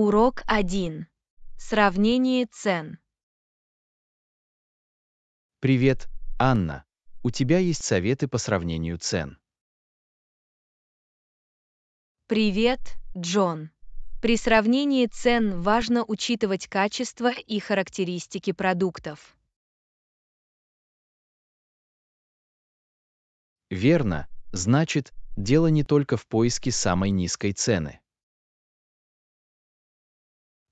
Урок 1. Сравнение цен. Привет, Анна. У тебя есть советы по сравнению цен. Привет, Джон. При сравнении цен важно учитывать качество и характеристики продуктов. Верно, значит, дело не только в поиске самой низкой цены.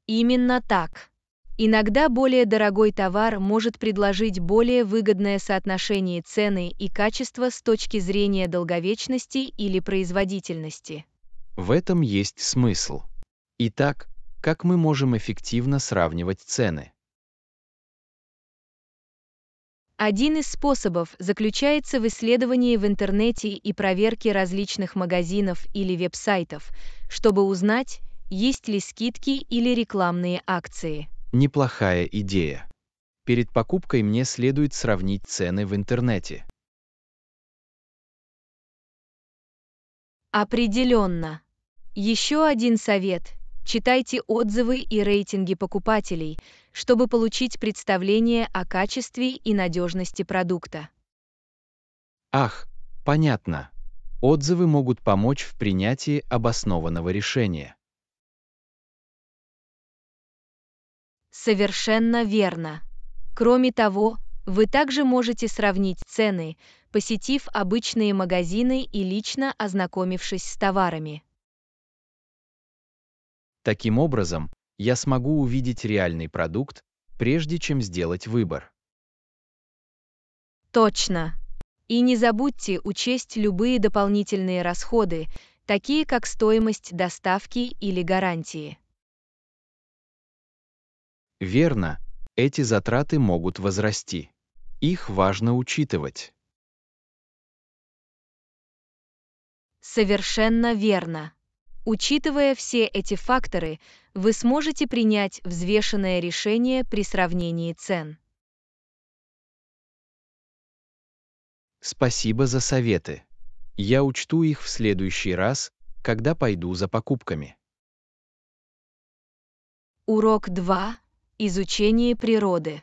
Именно так. Иногда более дорогой товар может предложить более выгодное соотношение цены и качества с точки зрения долговечности или производительности. В этом есть смысл. Итак, как мы можем эффективно сравнивать цены? Один из способов заключается в исследовании в интернете и проверке различных магазинов или веб-сайтов, чтобы узнать, есть ли скидки или рекламные акции? Неплохая идея. Перед покупкой мне следует сравнить цены в интернете. Определенно. Еще один совет. Читайте отзывы и рейтинги покупателей, чтобы получить представление о качестве и надежности продукта. Ах, понятно. Отзывы могут помочь в принятии обоснованного решения. Совершенно верно. Кроме того, вы также можете сравнить цены, посетив обычные магазины и лично ознакомившись с товарами. Таким образом, я смогу увидеть реальный продукт, прежде чем сделать выбор. Точно. И не забудьте учесть любые дополнительные расходы, такие как стоимость доставки или гарантии. Верно, эти затраты могут возрасти. Их важно учитывать. Совершенно верно. Учитывая все эти факторы, вы сможете принять взвешенное решение при сравнении цен. Спасибо за советы. Я учту их в следующий раз, когда пойду за покупками. Урок 2. Изучение природы.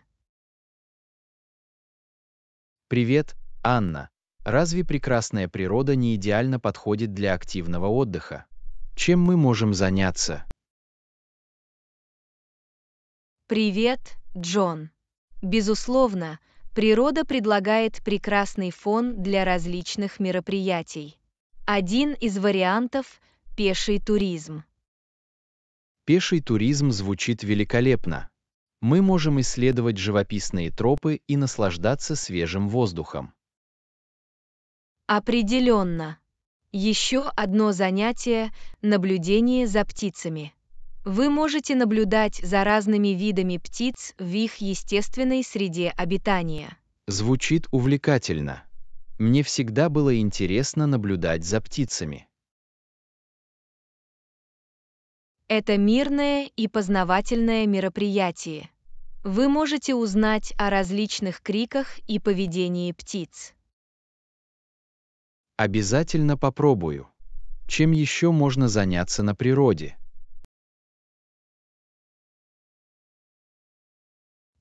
Привет, Анна. Разве прекрасная природа не идеально подходит для активного отдыха? Чем мы можем заняться? Привет, Джон. Безусловно, природа предлагает прекрасный фон для различных мероприятий. Один из вариантов – пеший туризм. Пеший туризм звучит великолепно мы можем исследовать живописные тропы и наслаждаться свежим воздухом. Определенно. Еще одно занятие – наблюдение за птицами. Вы можете наблюдать за разными видами птиц в их естественной среде обитания. Звучит увлекательно. Мне всегда было интересно наблюдать за птицами. Это мирное и познавательное мероприятие вы можете узнать о различных криках и поведении птиц. Обязательно попробую. Чем еще можно заняться на природе?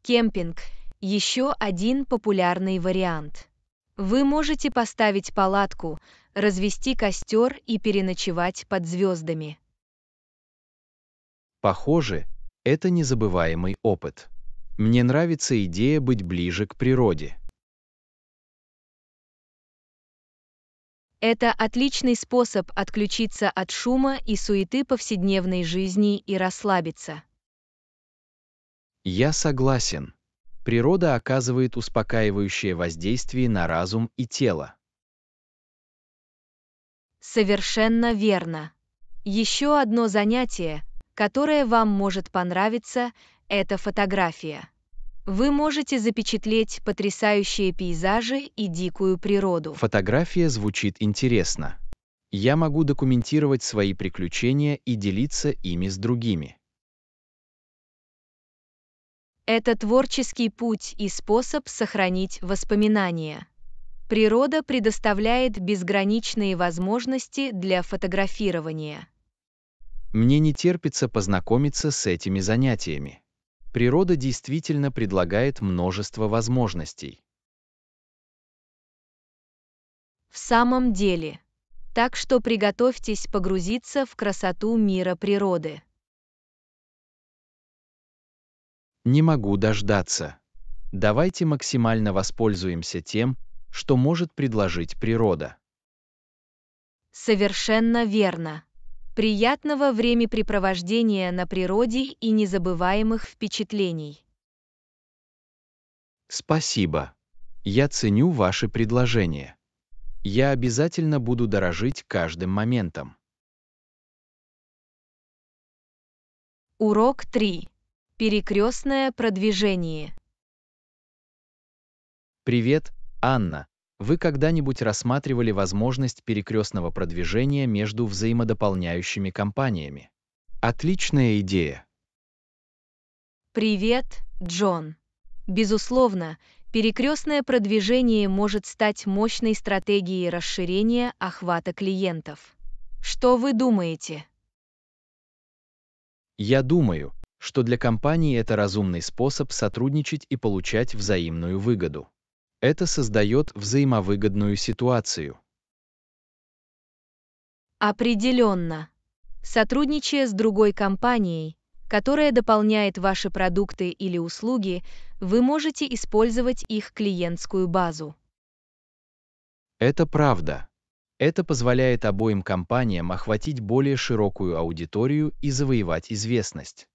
Кемпинг – еще один популярный вариант. Вы можете поставить палатку, развести костер и переночевать под звездами. Похоже, это незабываемый опыт. Мне нравится идея быть ближе к природе. Это отличный способ отключиться от шума и суеты повседневной жизни и расслабиться. Я согласен. Природа оказывает успокаивающее воздействие на разум и тело. Совершенно верно. Еще одно занятие, которое вам может понравиться, это фотография. Вы можете запечатлеть потрясающие пейзажи и дикую природу. Фотография звучит интересно. Я могу документировать свои приключения и делиться ими с другими. Это творческий путь и способ сохранить воспоминания. Природа предоставляет безграничные возможности для фотографирования. Мне не терпится познакомиться с этими занятиями. Природа действительно предлагает множество возможностей. В самом деле. Так что приготовьтесь погрузиться в красоту мира природы. Не могу дождаться. Давайте максимально воспользуемся тем, что может предложить природа. Совершенно верно. Приятного времяпрепровождения на природе и незабываемых впечатлений. Спасибо. Я ценю ваши предложения. Я обязательно буду дорожить каждым моментом. Урок 3. Перекрестное продвижение. Привет, Анна. Вы когда-нибудь рассматривали возможность перекрестного продвижения между взаимодополняющими компаниями? Отличная идея. Привет, Джон. Безусловно, перекрестное продвижение может стать мощной стратегией расширения охвата клиентов. Что вы думаете? Я думаю, что для компании это разумный способ сотрудничать и получать взаимную выгоду. Это создает взаимовыгодную ситуацию. Определенно. Сотрудничая с другой компанией, которая дополняет ваши продукты или услуги, вы можете использовать их клиентскую базу. Это правда. Это позволяет обоим компаниям охватить более широкую аудиторию и завоевать известность.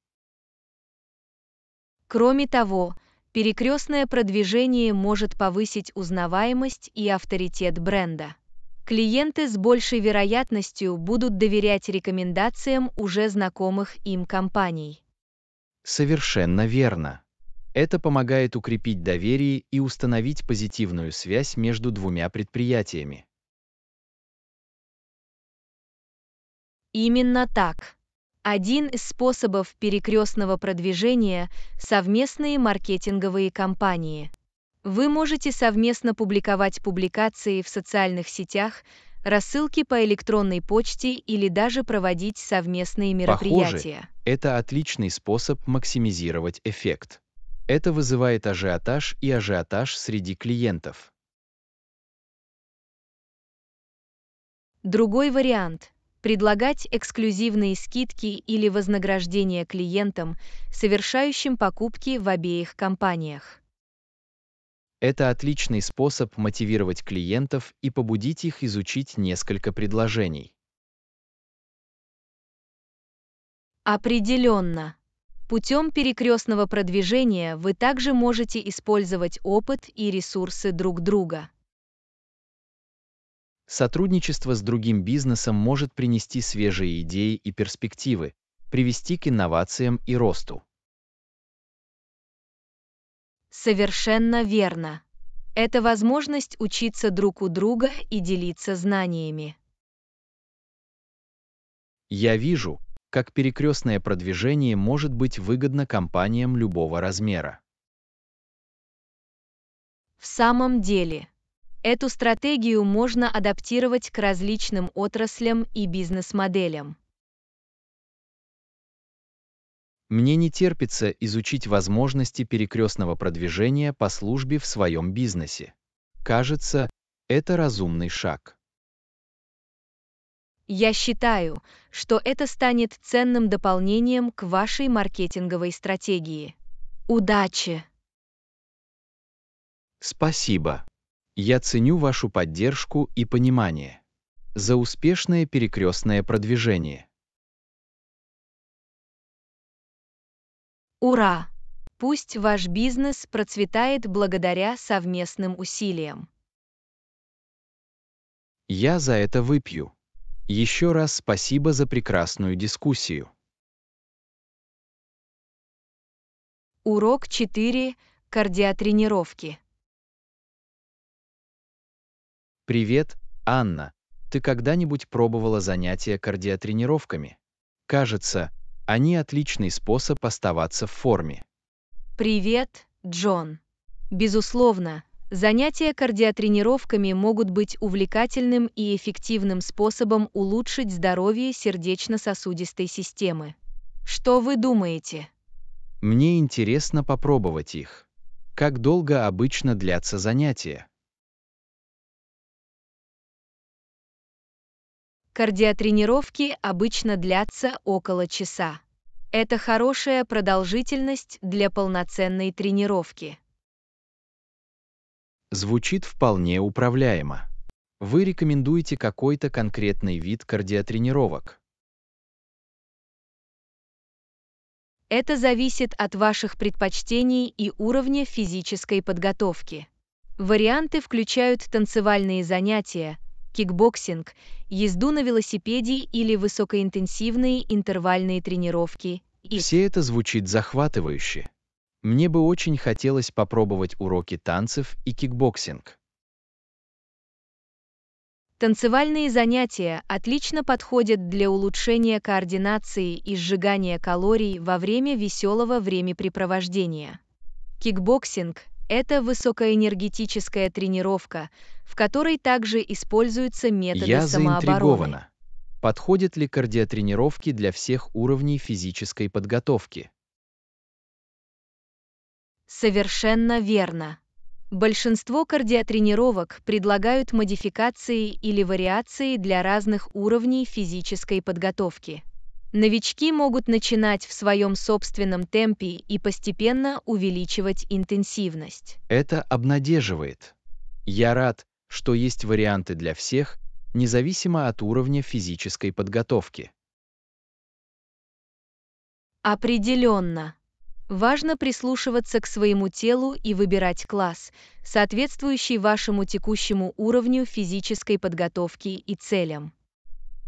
Кроме того, Перекрестное продвижение может повысить узнаваемость и авторитет бренда. Клиенты с большей вероятностью будут доверять рекомендациям уже знакомых им компаний. Совершенно верно. Это помогает укрепить доверие и установить позитивную связь между двумя предприятиями. Именно так. Один из способов перекрестного продвижения – совместные маркетинговые кампании. Вы можете совместно публиковать публикации в социальных сетях, рассылки по электронной почте или даже проводить совместные мероприятия. Похоже, это отличный способ максимизировать эффект. Это вызывает ажиотаж и ажиотаж среди клиентов. Другой вариант – предлагать эксклюзивные скидки или вознаграждения клиентам, совершающим покупки в обеих компаниях. Это отличный способ мотивировать клиентов и побудить их изучить несколько предложений. Определенно. Путем перекрестного продвижения вы также можете использовать опыт и ресурсы друг друга. Сотрудничество с другим бизнесом может принести свежие идеи и перспективы, привести к инновациям и росту. Совершенно верно. Это возможность учиться друг у друга и делиться знаниями. Я вижу, как перекрестное продвижение может быть выгодно компаниям любого размера. В самом деле, Эту стратегию можно адаптировать к различным отраслям и бизнес-моделям. Мне не терпится изучить возможности перекрестного продвижения по службе в своем бизнесе. Кажется, это разумный шаг. Я считаю, что это станет ценным дополнением к вашей маркетинговой стратегии. Удачи! Спасибо. Я ценю вашу поддержку и понимание. За успешное перекрестное продвижение. Ура! Пусть ваш бизнес процветает благодаря совместным усилиям. Я за это выпью. Еще раз спасибо за прекрасную дискуссию. Урок 4. Кардиотренировки. Привет, Анна. Ты когда-нибудь пробовала занятия кардиотренировками? Кажется, они отличный способ оставаться в форме. Привет, Джон. Безусловно, занятия кардиотренировками могут быть увлекательным и эффективным способом улучшить здоровье сердечно-сосудистой системы. Что вы думаете? Мне интересно попробовать их. Как долго обычно длятся занятия? Кардиотренировки обычно длятся около часа. Это хорошая продолжительность для полноценной тренировки. Звучит вполне управляемо. Вы рекомендуете какой-то конкретный вид кардиотренировок? Это зависит от ваших предпочтений и уровня физической подготовки. Варианты включают танцевальные занятия, кикбоксинг, езду на велосипеде или высокоинтенсивные интервальные тренировки. И... Все это звучит захватывающе. Мне бы очень хотелось попробовать уроки танцев и кикбоксинг. Танцевальные занятия отлично подходят для улучшения координации и сжигания калорий во время веселого времяпрепровождения. Кикбоксинг это высокоэнергетическая тренировка, в которой также используются методы Я самообороны. Заинтригована. Подходят ли кардиотренировки для всех уровней физической подготовки? Совершенно верно. Большинство кардиотренировок предлагают модификации или вариации для разных уровней физической подготовки. Новички могут начинать в своем собственном темпе и постепенно увеличивать интенсивность. Это обнадеживает. Я рад, что есть варианты для всех, независимо от уровня физической подготовки. Определенно. Важно прислушиваться к своему телу и выбирать класс, соответствующий вашему текущему уровню физической подготовки и целям.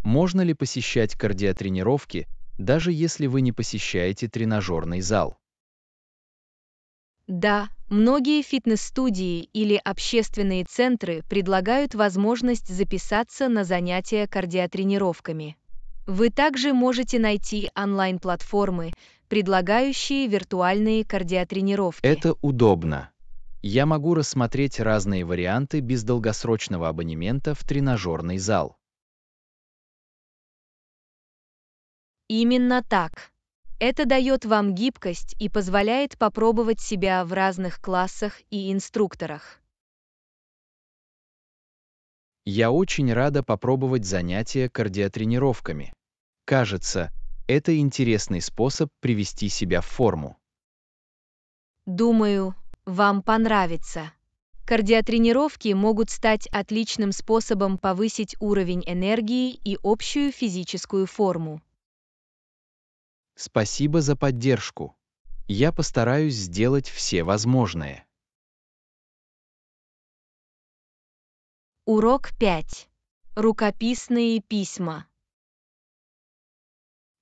Можно ли посещать кардиотренировки, даже если вы не посещаете тренажерный зал? Да, многие фитнес-студии или общественные центры предлагают возможность записаться на занятия кардиотренировками. Вы также можете найти онлайн-платформы, предлагающие виртуальные кардиотренировки. Это удобно. Я могу рассмотреть разные варианты без долгосрочного абонемента в тренажерный зал. Именно так. Это дает вам гибкость и позволяет попробовать себя в разных классах и инструкторах. Я очень рада попробовать занятия кардиотренировками. Кажется, это интересный способ привести себя в форму. Думаю, вам понравится. Кардиотренировки могут стать отличным способом повысить уровень энергии и общую физическую форму. Спасибо за поддержку. Я постараюсь сделать все возможное. Урок 5. Рукописные письма.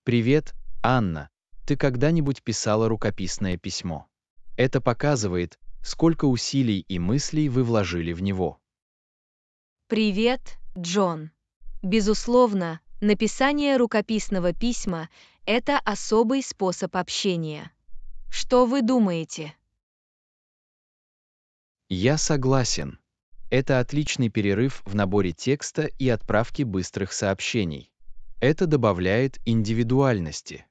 Привет, Анна. Ты когда-нибудь писала рукописное письмо? Это показывает, сколько усилий и мыслей вы вложили в него. Привет, Джон. Безусловно, Написание рукописного письма – это особый способ общения. Что вы думаете? Я согласен. Это отличный перерыв в наборе текста и отправке быстрых сообщений. Это добавляет индивидуальности.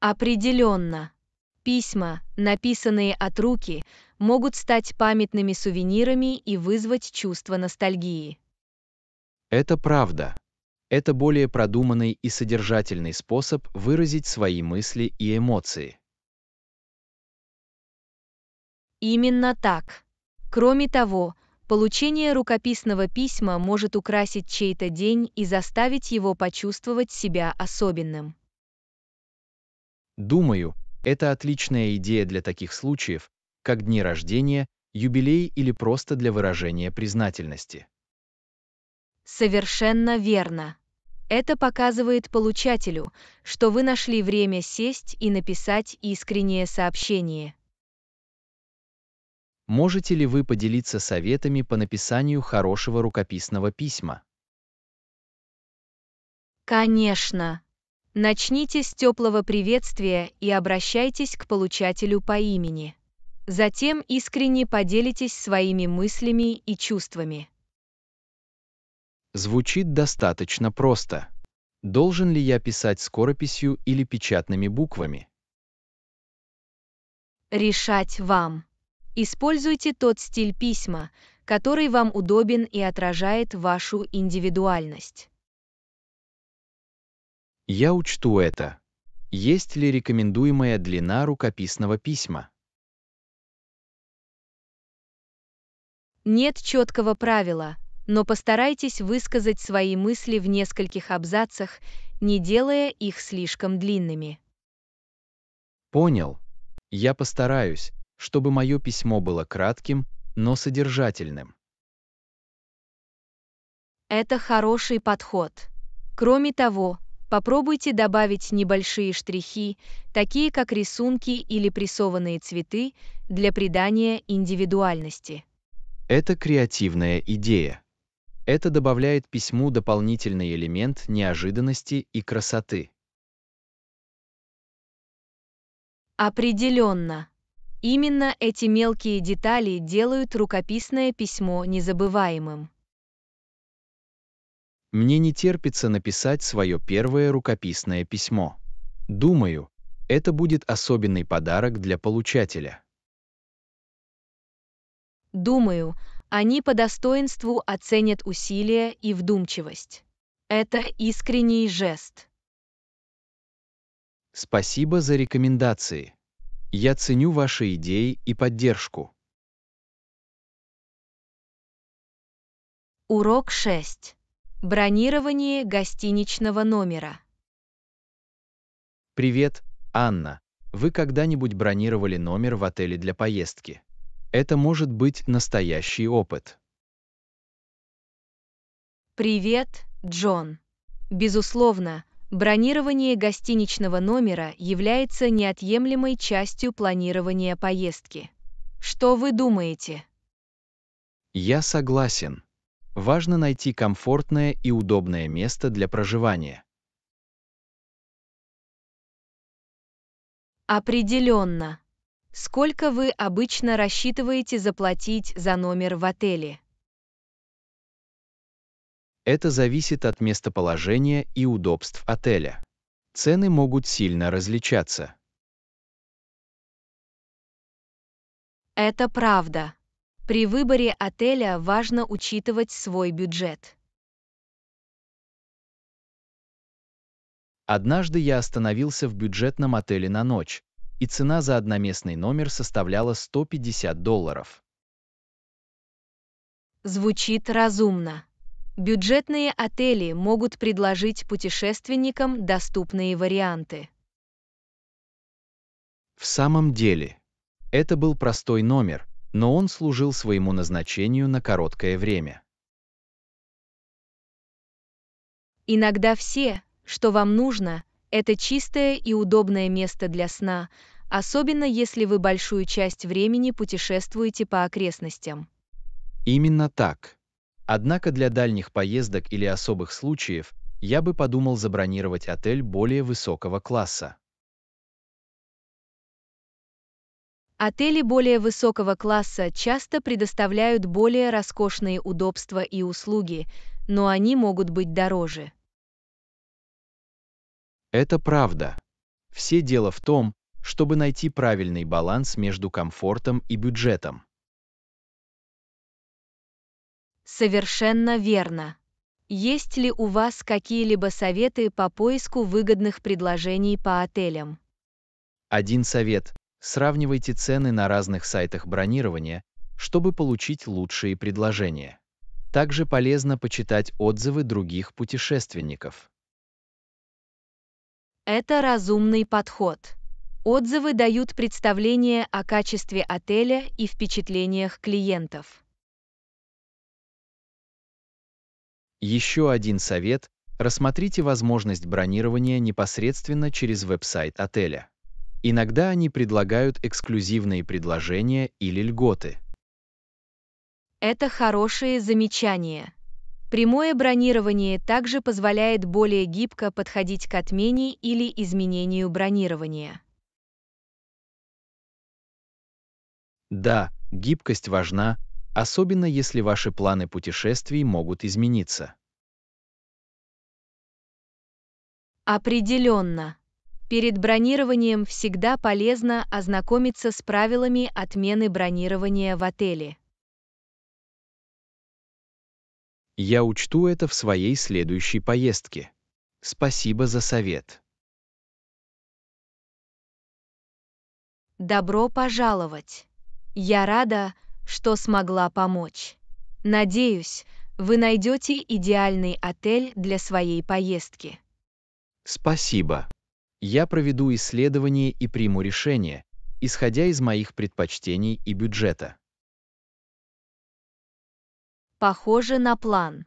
Определенно. Письма, написанные от руки, могут стать памятными сувенирами и вызвать чувство ностальгии. Это правда. Это более продуманный и содержательный способ выразить свои мысли и эмоции. Именно так. Кроме того, получение рукописного письма может украсить чей-то день и заставить его почувствовать себя особенным. Думаю, это отличная идея для таких случаев, как дни рождения, юбилей или просто для выражения признательности. Совершенно верно. Это показывает получателю, что вы нашли время сесть и написать искреннее сообщение. Можете ли вы поделиться советами по написанию хорошего рукописного письма? Конечно. Начните с теплого приветствия и обращайтесь к получателю по имени. Затем искренне поделитесь своими мыслями и чувствами. Звучит достаточно просто. Должен ли я писать скорописью или печатными буквами? Решать вам. Используйте тот стиль письма, который вам удобен и отражает вашу индивидуальность. Я учту это. Есть ли рекомендуемая длина рукописного письма? Нет четкого правила, но постарайтесь высказать свои мысли в нескольких абзацах, не делая их слишком длинными. Понял. Я постараюсь, чтобы мое письмо было кратким, но содержательным. Это хороший подход. Кроме того, попробуйте добавить небольшие штрихи, такие как рисунки или прессованные цветы, для придания индивидуальности. Это креативная идея. Это добавляет письму дополнительный элемент неожиданности и красоты. Определенно. Именно эти мелкие детали делают рукописное письмо незабываемым. Мне не терпится написать свое первое рукописное письмо. Думаю, это будет особенный подарок для получателя. Думаю, они по достоинству оценят усилия и вдумчивость. Это искренний жест. Спасибо за рекомендации. Я ценю ваши идеи и поддержку. Урок 6. Бронирование гостиничного номера. Привет, Анна. Вы когда-нибудь бронировали номер в отеле для поездки? Это может быть настоящий опыт. Привет, Джон. Безусловно, бронирование гостиничного номера является неотъемлемой частью планирования поездки. Что вы думаете? Я согласен. Важно найти комфортное и удобное место для проживания. Определенно. Сколько вы обычно рассчитываете заплатить за номер в отеле? Это зависит от местоположения и удобств отеля. Цены могут сильно различаться. Это правда. При выборе отеля важно учитывать свой бюджет. Однажды я остановился в бюджетном отеле на ночь, и цена за одноместный номер составляла 150 долларов. Звучит разумно. Бюджетные отели могут предложить путешественникам доступные варианты. В самом деле, это был простой номер, но он служил своему назначению на короткое время. Иногда все, что вам нужно, это чистое и удобное место для сна, особенно если вы большую часть времени путешествуете по окрестностям. Именно так. Однако для дальних поездок или особых случаев я бы подумал забронировать отель более высокого класса. Отели более высокого класса часто предоставляют более роскошные удобства и услуги, но они могут быть дороже. Это правда. Все дело в том, чтобы найти правильный баланс между комфортом и бюджетом. Совершенно верно. Есть ли у вас какие-либо советы по поиску выгодных предложений по отелям? Один совет. Сравнивайте цены на разных сайтах бронирования, чтобы получить лучшие предложения. Также полезно почитать отзывы других путешественников. Это разумный подход. Отзывы дают представление о качестве отеля и впечатлениях клиентов. Еще один совет – рассмотрите возможность бронирования непосредственно через веб-сайт отеля. Иногда они предлагают эксклюзивные предложения или льготы. Это хорошие замечания. Прямое бронирование также позволяет более гибко подходить к отмене или изменению бронирования. Да, гибкость важна, особенно если ваши планы путешествий могут измениться. Определенно. Перед бронированием всегда полезно ознакомиться с правилами отмены бронирования в отеле. Я учту это в своей следующей поездке. Спасибо за совет. Добро пожаловать. Я рада, что смогла помочь. Надеюсь, вы найдете идеальный отель для своей поездки. Спасибо. Я проведу исследование и приму решение, исходя из моих предпочтений и бюджета. Похоже на план.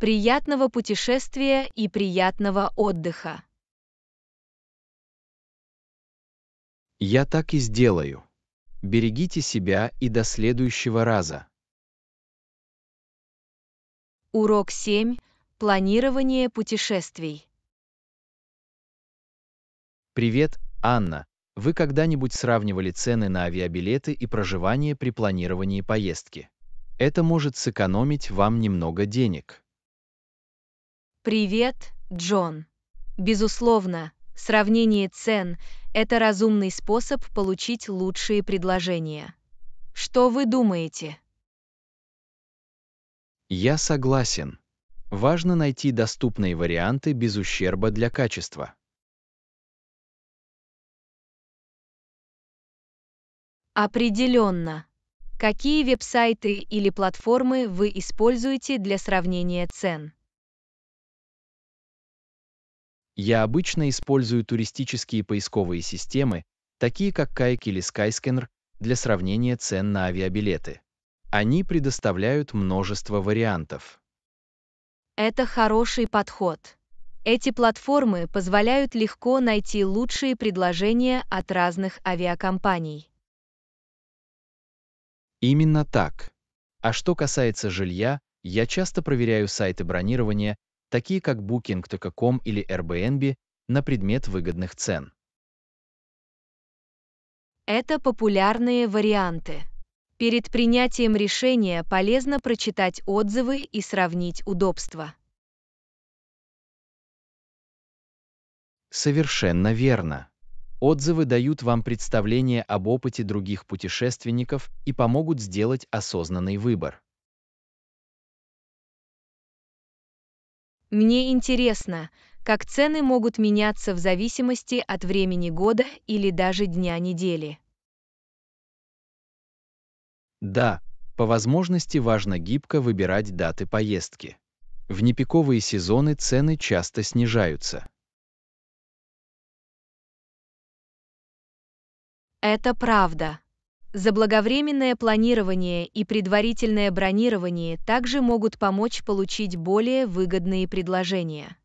Приятного путешествия и приятного отдыха. Я так и сделаю. Берегите себя и до следующего раза. Урок 7. Планирование путешествий. Привет, Анна. Вы когда-нибудь сравнивали цены на авиабилеты и проживание при планировании поездки? Это может сэкономить вам немного денег. Привет, Джон. Безусловно, сравнение цен – это разумный способ получить лучшие предложения. Что вы думаете? Я согласен. Важно найти доступные варианты без ущерба для качества. Определенно. Какие веб-сайты или платформы вы используете для сравнения цен? Я обычно использую туристические поисковые системы, такие как Kayak или Skyscanner, для сравнения цен на авиабилеты. Они предоставляют множество вариантов. Это хороший подход. Эти платформы позволяют легко найти лучшие предложения от разных авиакомпаний. Именно так. А что касается жилья, я часто проверяю сайты бронирования, такие как Booking.com или Airbnb, на предмет выгодных цен. Это популярные варианты. Перед принятием решения полезно прочитать отзывы и сравнить удобства. Совершенно верно. Отзывы дают вам представление об опыте других путешественников и помогут сделать осознанный выбор. Мне интересно, как цены могут меняться в зависимости от времени года или даже дня недели. Да, по возможности важно гибко выбирать даты поездки. В непиковые сезоны цены часто снижаются. Это правда. Заблаговременное планирование и предварительное бронирование также могут помочь получить более выгодные предложения.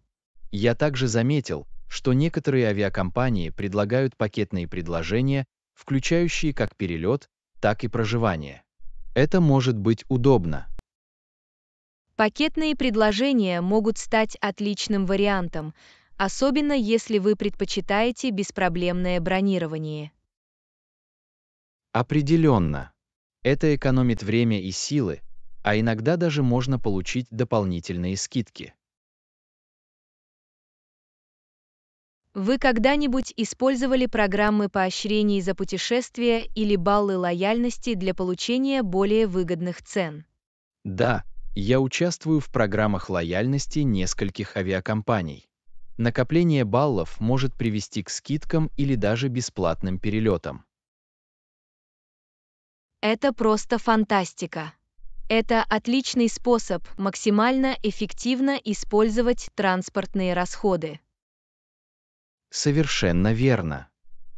Я также заметил, что некоторые авиакомпании предлагают пакетные предложения, включающие как перелет, так и проживание. Это может быть удобно. Пакетные предложения могут стать отличным вариантом, особенно если вы предпочитаете беспроблемное бронирование. Определенно. Это экономит время и силы, а иногда даже можно получить дополнительные скидки. Вы когда-нибудь использовали программы поощрений за путешествия или баллы лояльности для получения более выгодных цен? Да, я участвую в программах лояльности нескольких авиакомпаний. Накопление баллов может привести к скидкам или даже бесплатным перелетам. Это просто фантастика. Это отличный способ максимально эффективно использовать транспортные расходы. Совершенно верно.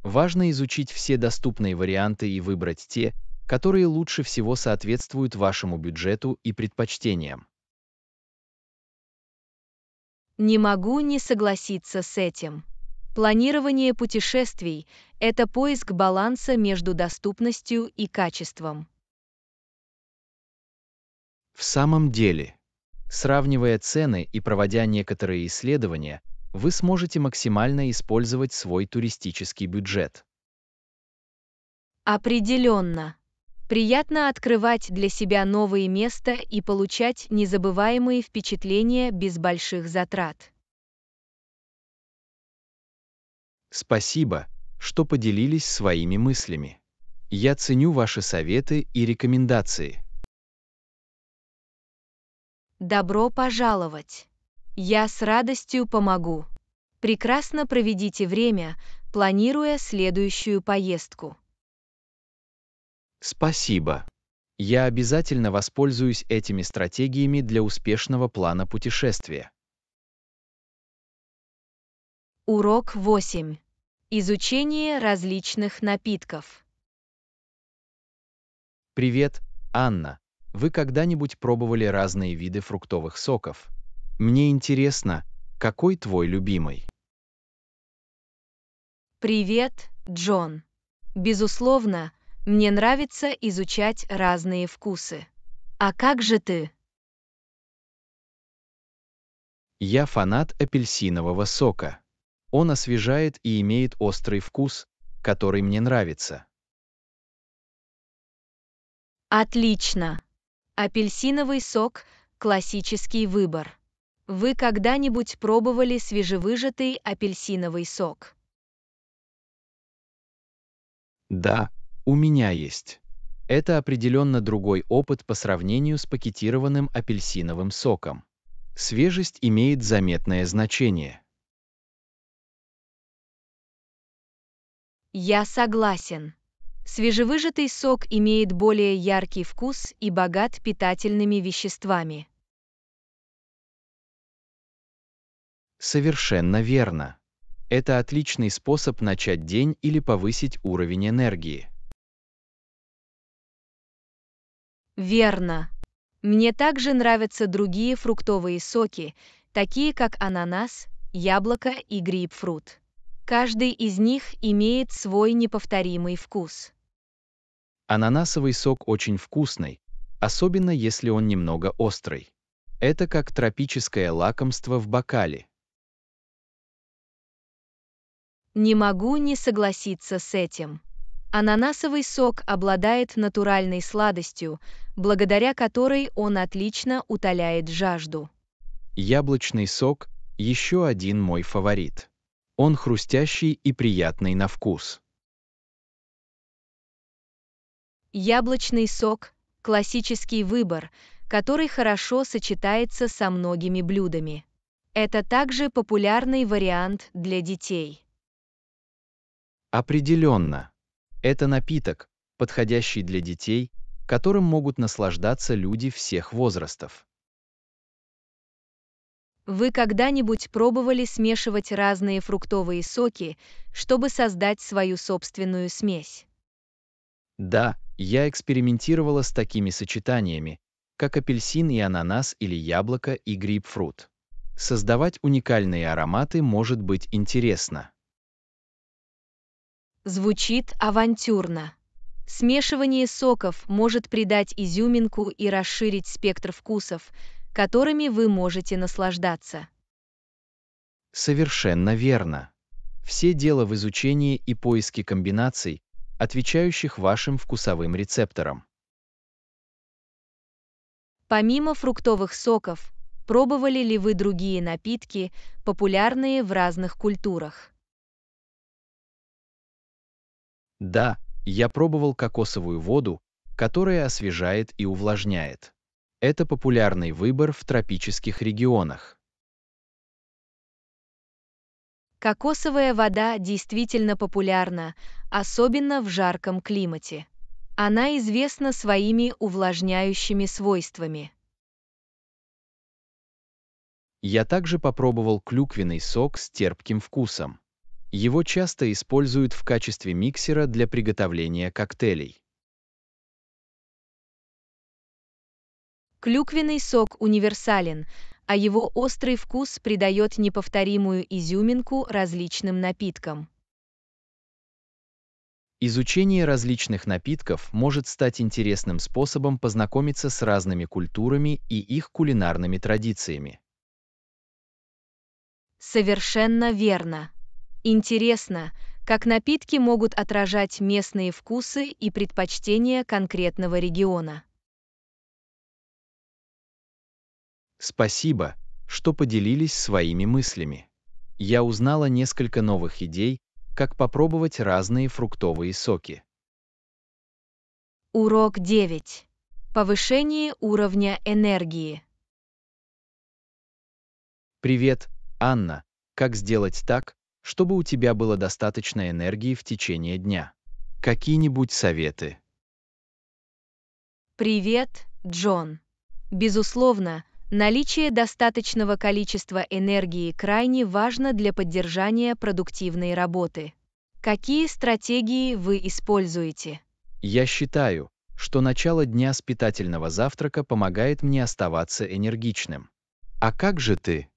Важно изучить все доступные варианты и выбрать те, которые лучше всего соответствуют вашему бюджету и предпочтениям. Не могу не согласиться с этим. Планирование путешествий – это поиск баланса между доступностью и качеством. В самом деле, сравнивая цены и проводя некоторые исследования, вы сможете максимально использовать свой туристический бюджет. Определенно. Приятно открывать для себя новые места и получать незабываемые впечатления без больших затрат. Спасибо, что поделились своими мыслями. Я ценю ваши советы и рекомендации. Добро пожаловать! Я с радостью помогу. Прекрасно проведите время, планируя следующую поездку. Спасибо. Я обязательно воспользуюсь этими стратегиями для успешного плана путешествия. Урок 8. Изучение различных напитков. Привет, Анна. Вы когда-нибудь пробовали разные виды фруктовых соков? Мне интересно, какой твой любимый? Привет, Джон. Безусловно, мне нравится изучать разные вкусы. А как же ты? Я фанат апельсинового сока. Он освежает и имеет острый вкус, который мне нравится. Отлично! Апельсиновый сок – классический выбор. Вы когда-нибудь пробовали свежевыжатый апельсиновый сок? Да, у меня есть. Это определенно другой опыт по сравнению с пакетированным апельсиновым соком. Свежесть имеет заметное значение. Я согласен. Свежевыжатый сок имеет более яркий вкус и богат питательными веществами. Совершенно верно. Это отличный способ начать день или повысить уровень энергии. Верно. Мне также нравятся другие фруктовые соки, такие как ананас, яблоко и грейпфрут. Каждый из них имеет свой неповторимый вкус. Ананасовый сок очень вкусный, особенно если он немного острый. Это как тропическое лакомство в бокале. Не могу не согласиться с этим. Ананасовый сок обладает натуральной сладостью, благодаря которой он отлично утоляет жажду. Яблочный сок – еще один мой фаворит. Он хрустящий и приятный на вкус. Яблочный сок – классический выбор, который хорошо сочетается со многими блюдами. Это также популярный вариант для детей. Определенно. Это напиток, подходящий для детей, которым могут наслаждаться люди всех возрастов. Вы когда-нибудь пробовали смешивать разные фруктовые соки, чтобы создать свою собственную смесь? Да, я экспериментировала с такими сочетаниями, как апельсин и ананас или яблоко и грейпфрут. Создавать уникальные ароматы может быть интересно. Звучит авантюрно. Смешивание соков может придать изюминку и расширить спектр вкусов, которыми вы можете наслаждаться. Совершенно верно. Все дело в изучении и поиске комбинаций, отвечающих вашим вкусовым рецепторам. Помимо фруктовых соков, пробовали ли вы другие напитки, популярные в разных культурах? Да, я пробовал кокосовую воду, которая освежает и увлажняет. Это популярный выбор в тропических регионах. Кокосовая вода действительно популярна, особенно в жарком климате. Она известна своими увлажняющими свойствами. Я также попробовал клюквенный сок с терпким вкусом. Его часто используют в качестве миксера для приготовления коктейлей. Клюквенный сок универсален, а его острый вкус придает неповторимую изюминку различным напиткам. Изучение различных напитков может стать интересным способом познакомиться с разными культурами и их кулинарными традициями. Совершенно верно. Интересно, как напитки могут отражать местные вкусы и предпочтения конкретного региона. Спасибо, что поделились своими мыслями. Я узнала несколько новых идей, как попробовать разные фруктовые соки. Урок 9. Повышение уровня энергии. Привет, Анна. Как сделать так, чтобы у тебя было достаточно энергии в течение дня? Какие-нибудь советы? Привет, Джон. Безусловно, Наличие достаточного количества энергии крайне важно для поддержания продуктивной работы. Какие стратегии вы используете? Я считаю, что начало дня с питательного завтрака помогает мне оставаться энергичным. А как же ты?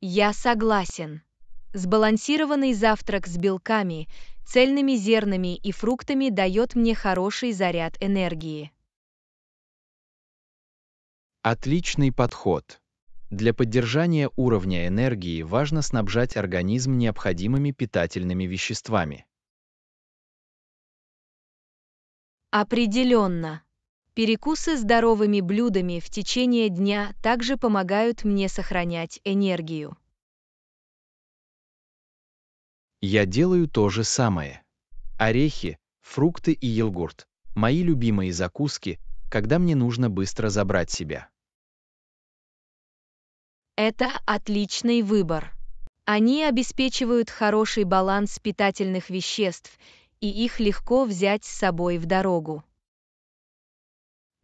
Я согласен. Сбалансированный завтрак с белками, цельными зернами и фруктами дает мне хороший заряд энергии. Отличный подход. Для поддержания уровня энергии важно снабжать организм необходимыми питательными веществами. Определенно. Перекусы здоровыми блюдами в течение дня также помогают мне сохранять энергию. Я делаю то же самое. Орехи, фрукты и йогурт – мои любимые закуски, когда мне нужно быстро забрать себя. Это отличный выбор. Они обеспечивают хороший баланс питательных веществ, и их легко взять с собой в дорогу.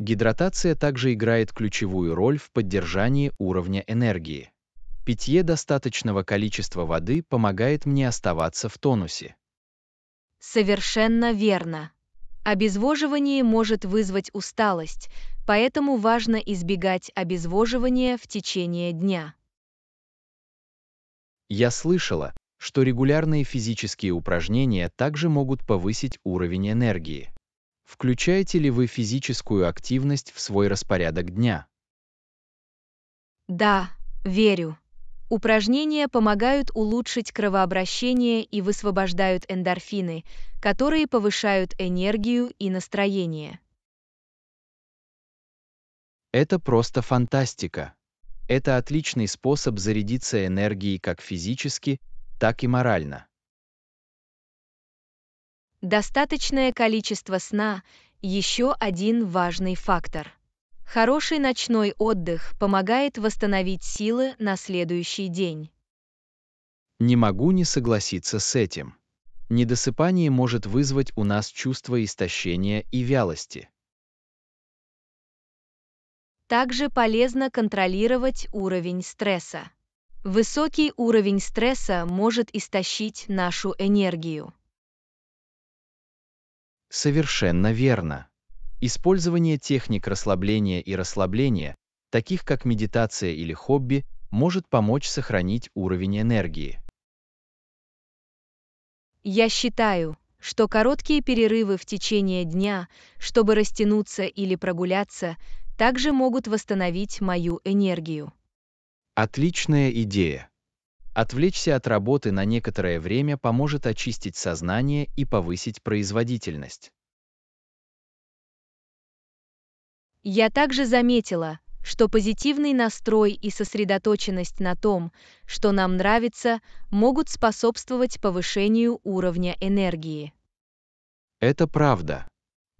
Гидратация также играет ключевую роль в поддержании уровня энергии. Питье достаточного количества воды помогает мне оставаться в тонусе. Совершенно верно. Обезвоживание может вызвать усталость, поэтому важно избегать обезвоживания в течение дня. Я слышала, что регулярные физические упражнения также могут повысить уровень энергии. Включаете ли вы физическую активность в свой распорядок дня? Да, верю. Упражнения помогают улучшить кровообращение и высвобождают эндорфины, которые повышают энергию и настроение. Это просто фантастика. Это отличный способ зарядиться энергией как физически, так и морально. Достаточное количество сна – еще один важный фактор – Хороший ночной отдых помогает восстановить силы на следующий день. Не могу не согласиться с этим. Недосыпание может вызвать у нас чувство истощения и вялости. Также полезно контролировать уровень стресса. Высокий уровень стресса может истощить нашу энергию. Совершенно верно. Использование техник расслабления и расслабления, таких как медитация или хобби, может помочь сохранить уровень энергии. Я считаю, что короткие перерывы в течение дня, чтобы растянуться или прогуляться, также могут восстановить мою энергию. Отличная идея. Отвлечься от работы на некоторое время поможет очистить сознание и повысить производительность. Я также заметила, что позитивный настрой и сосредоточенность на том, что нам нравится, могут способствовать повышению уровня энергии. Это правда.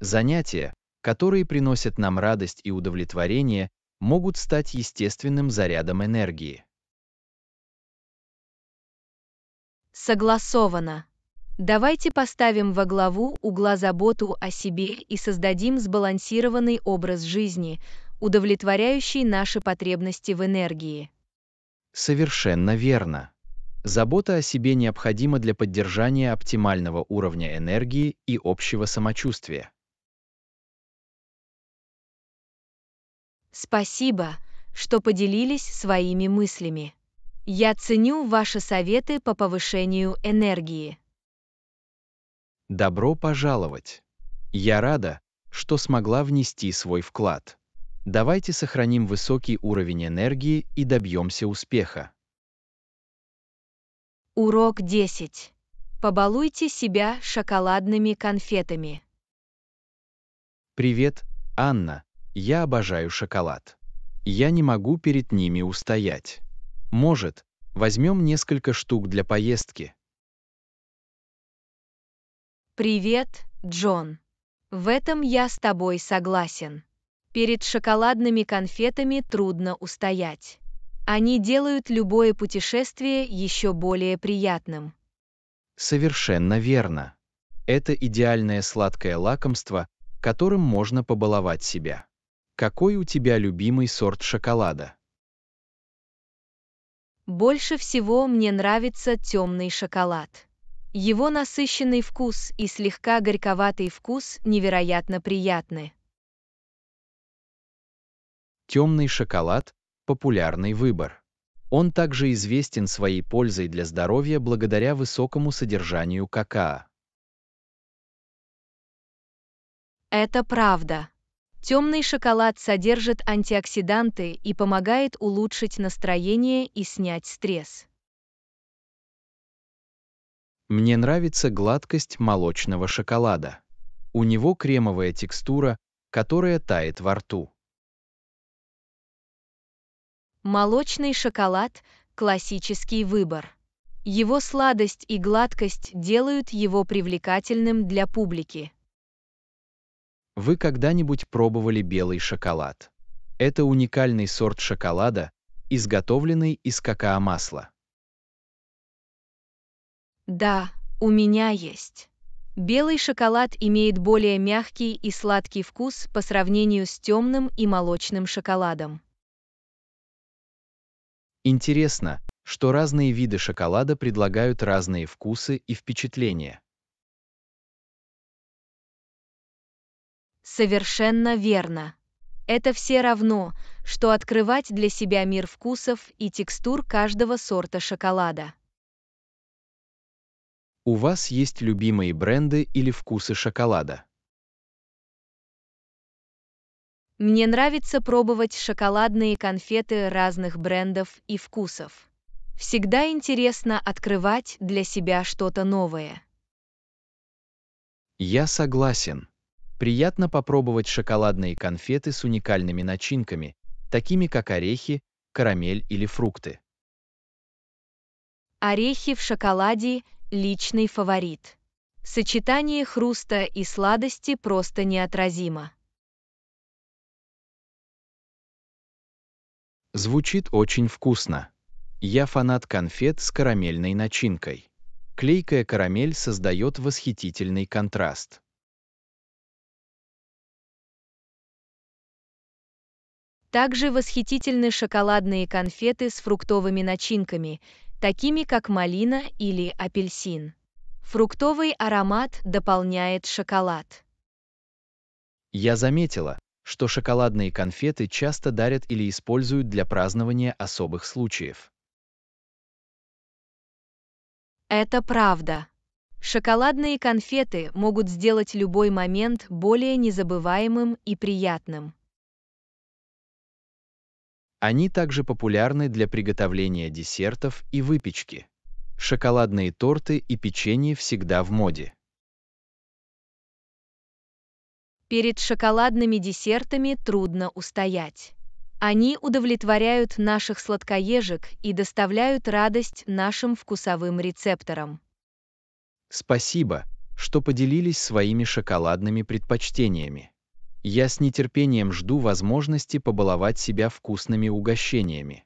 Занятия, которые приносят нам радость и удовлетворение, могут стать естественным зарядом энергии. Согласовано. Давайте поставим во главу угла заботу о себе и создадим сбалансированный образ жизни, удовлетворяющий наши потребности в энергии. Совершенно верно. Забота о себе необходима для поддержания оптимального уровня энергии и общего самочувствия. Спасибо, что поделились своими мыслями. Я ценю ваши советы по повышению энергии. Добро пожаловать! Я рада, что смогла внести свой вклад. Давайте сохраним высокий уровень энергии и добьемся успеха. Урок 10. Побалуйте себя шоколадными конфетами. Привет, Анна. Я обожаю шоколад. Я не могу перед ними устоять. Может, возьмем несколько штук для поездки? «Привет, Джон. В этом я с тобой согласен. Перед шоколадными конфетами трудно устоять. Они делают любое путешествие еще более приятным». Совершенно верно. Это идеальное сладкое лакомство, которым можно побаловать себя. Какой у тебя любимый сорт шоколада? Больше всего мне нравится темный шоколад. Его насыщенный вкус и слегка горьковатый вкус невероятно приятны. Темный шоколад – популярный выбор. Он также известен своей пользой для здоровья благодаря высокому содержанию какао. Это правда. Темный шоколад содержит антиоксиданты и помогает улучшить настроение и снять стресс. Мне нравится гладкость молочного шоколада. У него кремовая текстура, которая тает во рту. Молочный шоколад – классический выбор. Его сладость и гладкость делают его привлекательным для публики. Вы когда-нибудь пробовали белый шоколад? Это уникальный сорт шоколада, изготовленный из какао масла. Да, у меня есть. Белый шоколад имеет более мягкий и сладкий вкус по сравнению с темным и молочным шоколадом. Интересно, что разные виды шоколада предлагают разные вкусы и впечатления. Совершенно верно. Это все равно, что открывать для себя мир вкусов и текстур каждого сорта шоколада. У вас есть любимые бренды или вкусы шоколада? Мне нравится пробовать шоколадные конфеты разных брендов и вкусов. Всегда интересно открывать для себя что-то новое. Я согласен. Приятно попробовать шоколадные конфеты с уникальными начинками, такими как орехи, карамель или фрукты. Орехи в шоколаде личный фаворит. Сочетание хруста и сладости просто неотразимо. Звучит очень вкусно. Я фанат конфет с карамельной начинкой. Клейкая карамель создает восхитительный контраст. Также восхитительны шоколадные конфеты с фруктовыми начинками, такими как малина или апельсин. Фруктовый аромат дополняет шоколад. Я заметила, что шоколадные конфеты часто дарят или используют для празднования особых случаев. Это правда. Шоколадные конфеты могут сделать любой момент более незабываемым и приятным. Они также популярны для приготовления десертов и выпечки. Шоколадные торты и печенье всегда в моде. Перед шоколадными десертами трудно устоять. Они удовлетворяют наших сладкоежек и доставляют радость нашим вкусовым рецепторам. Спасибо, что поделились своими шоколадными предпочтениями. Я с нетерпением жду возможности побаловать себя вкусными угощениями.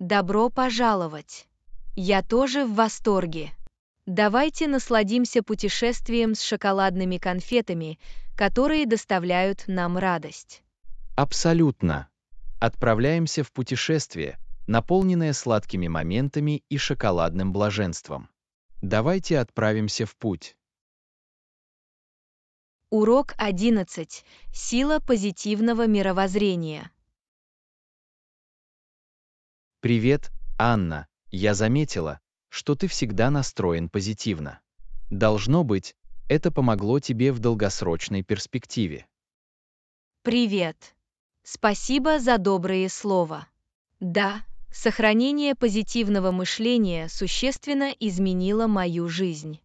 Добро пожаловать! Я тоже в восторге! Давайте насладимся путешествием с шоколадными конфетами, которые доставляют нам радость. Абсолютно. Отправляемся в путешествие, наполненное сладкими моментами и шоколадным блаженством. Давайте отправимся в путь. Урок 11. Сила позитивного мировоззрения. Привет, Анна. Я заметила, что ты всегда настроен позитивно. Должно быть, это помогло тебе в долгосрочной перспективе. Привет. Спасибо за добрые слова. Да, сохранение позитивного мышления существенно изменило мою жизнь.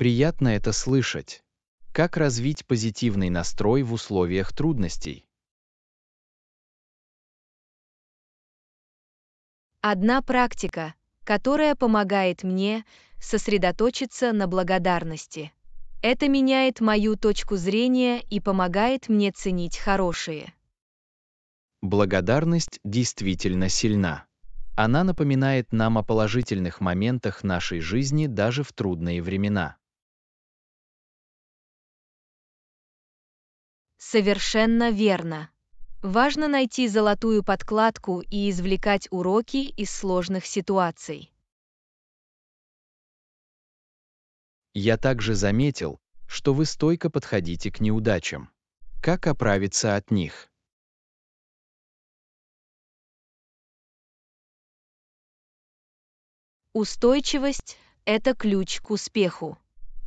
Приятно это слышать. Как развить позитивный настрой в условиях трудностей? Одна практика, которая помогает мне сосредоточиться на благодарности. Это меняет мою точку зрения и помогает мне ценить хорошие. Благодарность действительно сильна. Она напоминает нам о положительных моментах нашей жизни даже в трудные времена. Совершенно верно. Важно найти золотую подкладку и извлекать уроки из сложных ситуаций. Я также заметил, что вы стойко подходите к неудачам. Как оправиться от них? Устойчивость – это ключ к успеху.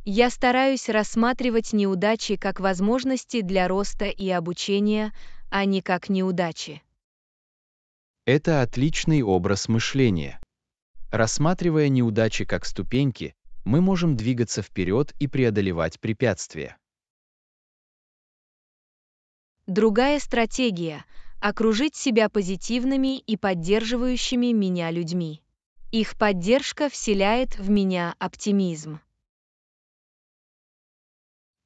Я стараюсь рассматривать неудачи как возможности для роста и обучения, а не как неудачи. Это отличный образ мышления. Рассматривая неудачи как ступеньки, мы можем двигаться вперед и преодолевать препятствия. Другая стратегия – окружить себя позитивными и поддерживающими меня людьми. Их поддержка вселяет в меня оптимизм.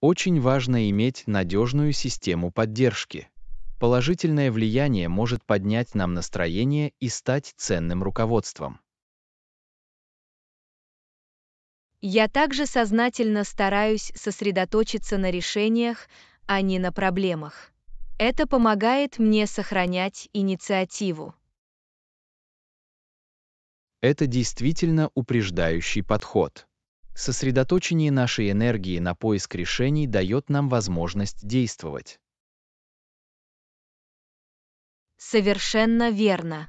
Очень важно иметь надежную систему поддержки. Положительное влияние может поднять нам настроение и стать ценным руководством. Я также сознательно стараюсь сосредоточиться на решениях, а не на проблемах. Это помогает мне сохранять инициативу. Это действительно упреждающий подход. Сосредоточение нашей энергии на поиск решений дает нам возможность действовать. Совершенно верно.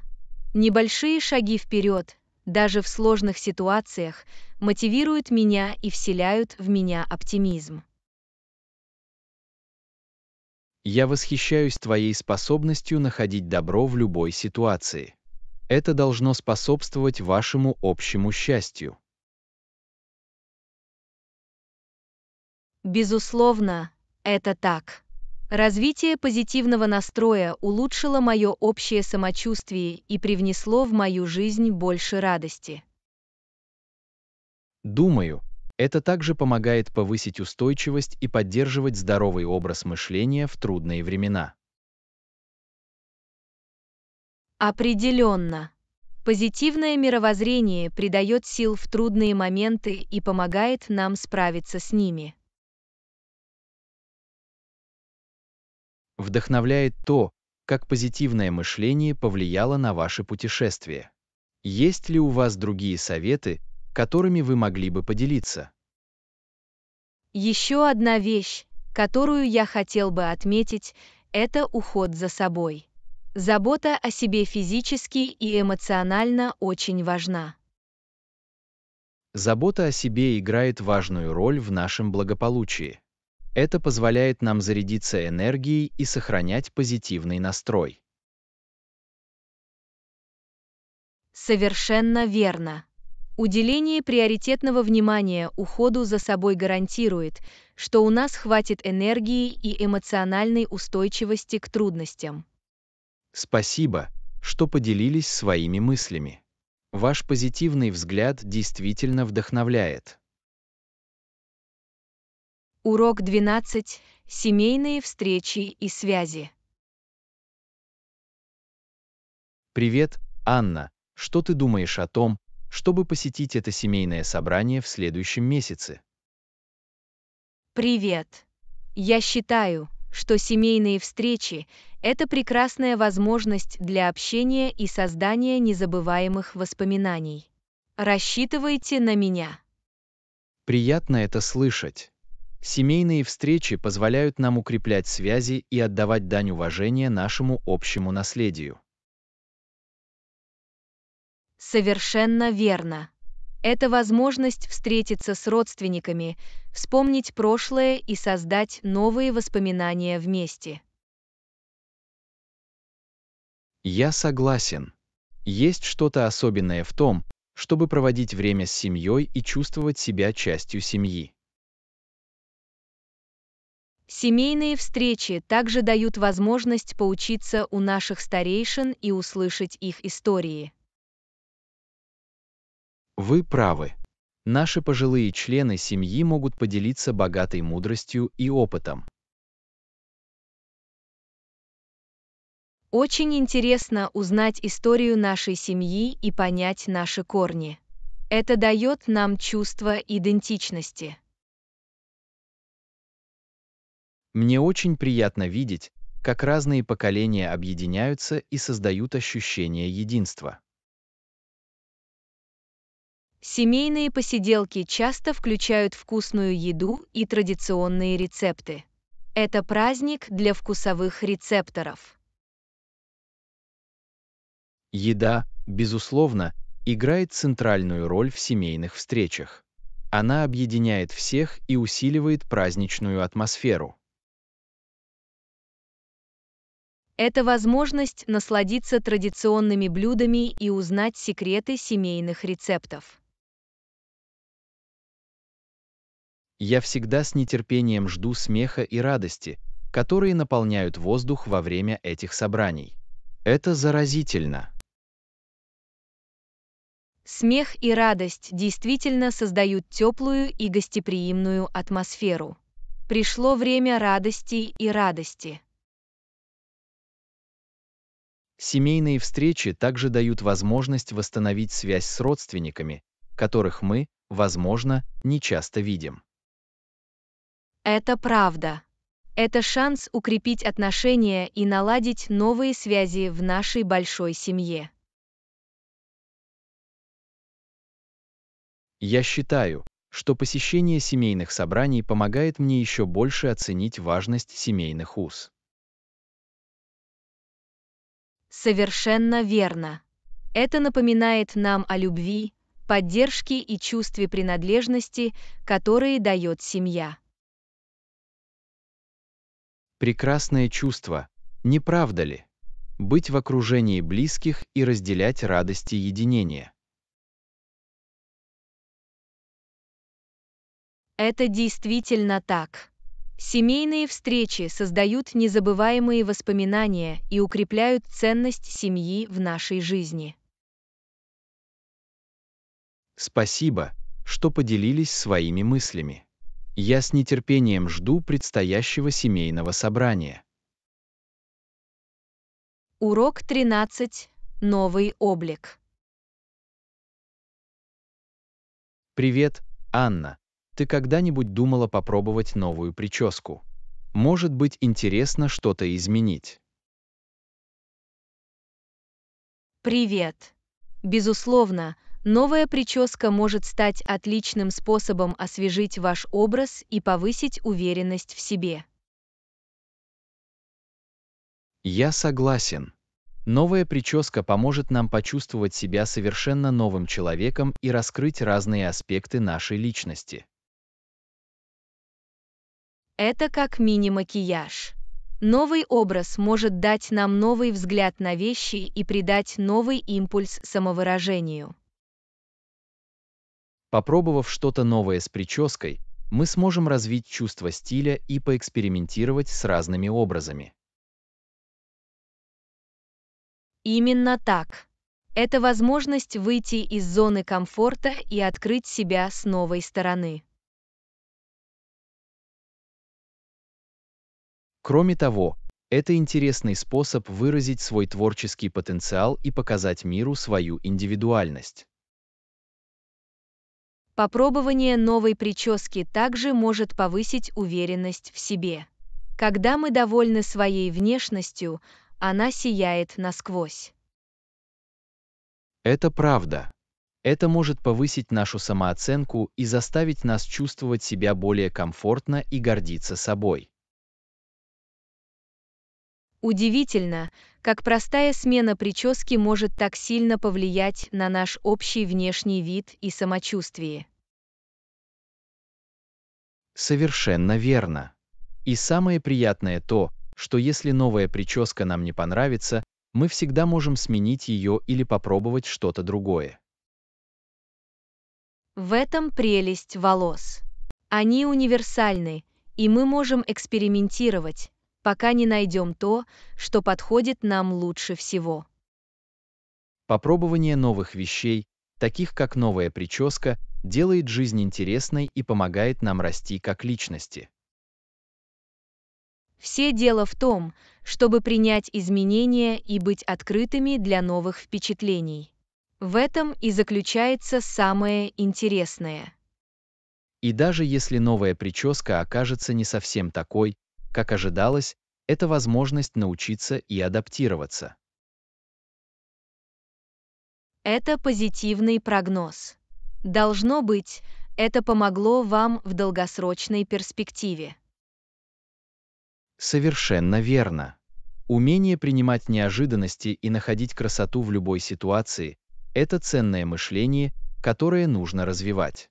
Небольшие шаги вперед, даже в сложных ситуациях, мотивируют меня и вселяют в меня оптимизм. Я восхищаюсь твоей способностью находить добро в любой ситуации. Это должно способствовать вашему общему счастью. Безусловно, это так. Развитие позитивного настроя улучшило мое общее самочувствие и привнесло в мою жизнь больше радости. Думаю, это также помогает повысить устойчивость и поддерживать здоровый образ мышления в трудные времена. Определенно. Позитивное мировоззрение придает сил в трудные моменты и помогает нам справиться с ними. Вдохновляет то, как позитивное мышление повлияло на ваше путешествие. Есть ли у вас другие советы, которыми вы могли бы поделиться? Еще одна вещь, которую я хотел бы отметить, это уход за собой. Забота о себе физически и эмоционально очень важна. Забота о себе играет важную роль в нашем благополучии. Это позволяет нам зарядиться энергией и сохранять позитивный настрой. Совершенно верно. Уделение приоритетного внимания уходу за собой гарантирует, что у нас хватит энергии и эмоциональной устойчивости к трудностям. Спасибо, что поделились своими мыслями. Ваш позитивный взгляд действительно вдохновляет. Урок 12. Семейные встречи и связи. Привет, Анна. Что ты думаешь о том, чтобы посетить это семейное собрание в следующем месяце? Привет. Я считаю, что семейные встречи – это прекрасная возможность для общения и создания незабываемых воспоминаний. Рассчитывайте на меня. Приятно это слышать. Семейные встречи позволяют нам укреплять связи и отдавать дань уважения нашему общему наследию. Совершенно верно. Это возможность встретиться с родственниками, вспомнить прошлое и создать новые воспоминания вместе. Я согласен. Есть что-то особенное в том, чтобы проводить время с семьей и чувствовать себя частью семьи. Семейные встречи также дают возможность поучиться у наших старейшин и услышать их истории. Вы правы. Наши пожилые члены семьи могут поделиться богатой мудростью и опытом. Очень интересно узнать историю нашей семьи и понять наши корни. Это дает нам чувство идентичности. Мне очень приятно видеть, как разные поколения объединяются и создают ощущение единства. Семейные посиделки часто включают вкусную еду и традиционные рецепты. Это праздник для вкусовых рецепторов. Еда, безусловно, играет центральную роль в семейных встречах. Она объединяет всех и усиливает праздничную атмосферу. Это возможность насладиться традиционными блюдами и узнать секреты семейных рецептов. Я всегда с нетерпением жду смеха и радости, которые наполняют воздух во время этих собраний. Это заразительно. Смех и радость действительно создают теплую и гостеприимную атмосферу. Пришло время радости и радости. Семейные встречи также дают возможность восстановить связь с родственниками, которых мы, возможно, не часто видим. Это правда. Это шанс укрепить отношения и наладить новые связи в нашей большой семье. Я считаю, что посещение семейных собраний помогает мне еще больше оценить важность семейных уз. Совершенно верно. Это напоминает нам о любви, поддержке и чувстве принадлежности, которые дает семья. Прекрасное чувство, не правда ли? Быть в окружении близких и разделять радости единения. Это действительно так. Семейные встречи создают незабываемые воспоминания и укрепляют ценность семьи в нашей жизни. Спасибо, что поделились своими мыслями. Я с нетерпением жду предстоящего семейного собрания. Урок 13. Новый облик. Привет, Анна. Ты когда-нибудь думала попробовать новую прическу? Может быть интересно что-то изменить. Привет! Безусловно, новая прическа может стать отличным способом освежить ваш образ и повысить уверенность в себе. Я согласен. Новая прическа поможет нам почувствовать себя совершенно новым человеком и раскрыть разные аспекты нашей личности. Это как мини-макияж. Новый образ может дать нам новый взгляд на вещи и придать новый импульс самовыражению. Попробовав что-то новое с прической, мы сможем развить чувство стиля и поэкспериментировать с разными образами. Именно так. Это возможность выйти из зоны комфорта и открыть себя с новой стороны. Кроме того, это интересный способ выразить свой творческий потенциал и показать миру свою индивидуальность. Попробование новой прически также может повысить уверенность в себе. Когда мы довольны своей внешностью, она сияет насквозь. Это правда. Это может повысить нашу самооценку и заставить нас чувствовать себя более комфортно и гордиться собой. Удивительно, как простая смена прически может так сильно повлиять на наш общий внешний вид и самочувствие. Совершенно верно. И самое приятное то, что если новая прическа нам не понравится, мы всегда можем сменить ее или попробовать что-то другое. В этом прелесть волос. Они универсальны, и мы можем экспериментировать, пока не найдем то, что подходит нам лучше всего. Попробование новых вещей, таких как новая прическа, делает жизнь интересной и помогает нам расти как личности. Все дело в том, чтобы принять изменения и быть открытыми для новых впечатлений. В этом и заключается самое интересное. И даже если новая прическа окажется не совсем такой, как ожидалось, это возможность научиться и адаптироваться. Это позитивный прогноз. Должно быть, это помогло вам в долгосрочной перспективе. Совершенно верно. Умение принимать неожиданности и находить красоту в любой ситуации – это ценное мышление, которое нужно развивать.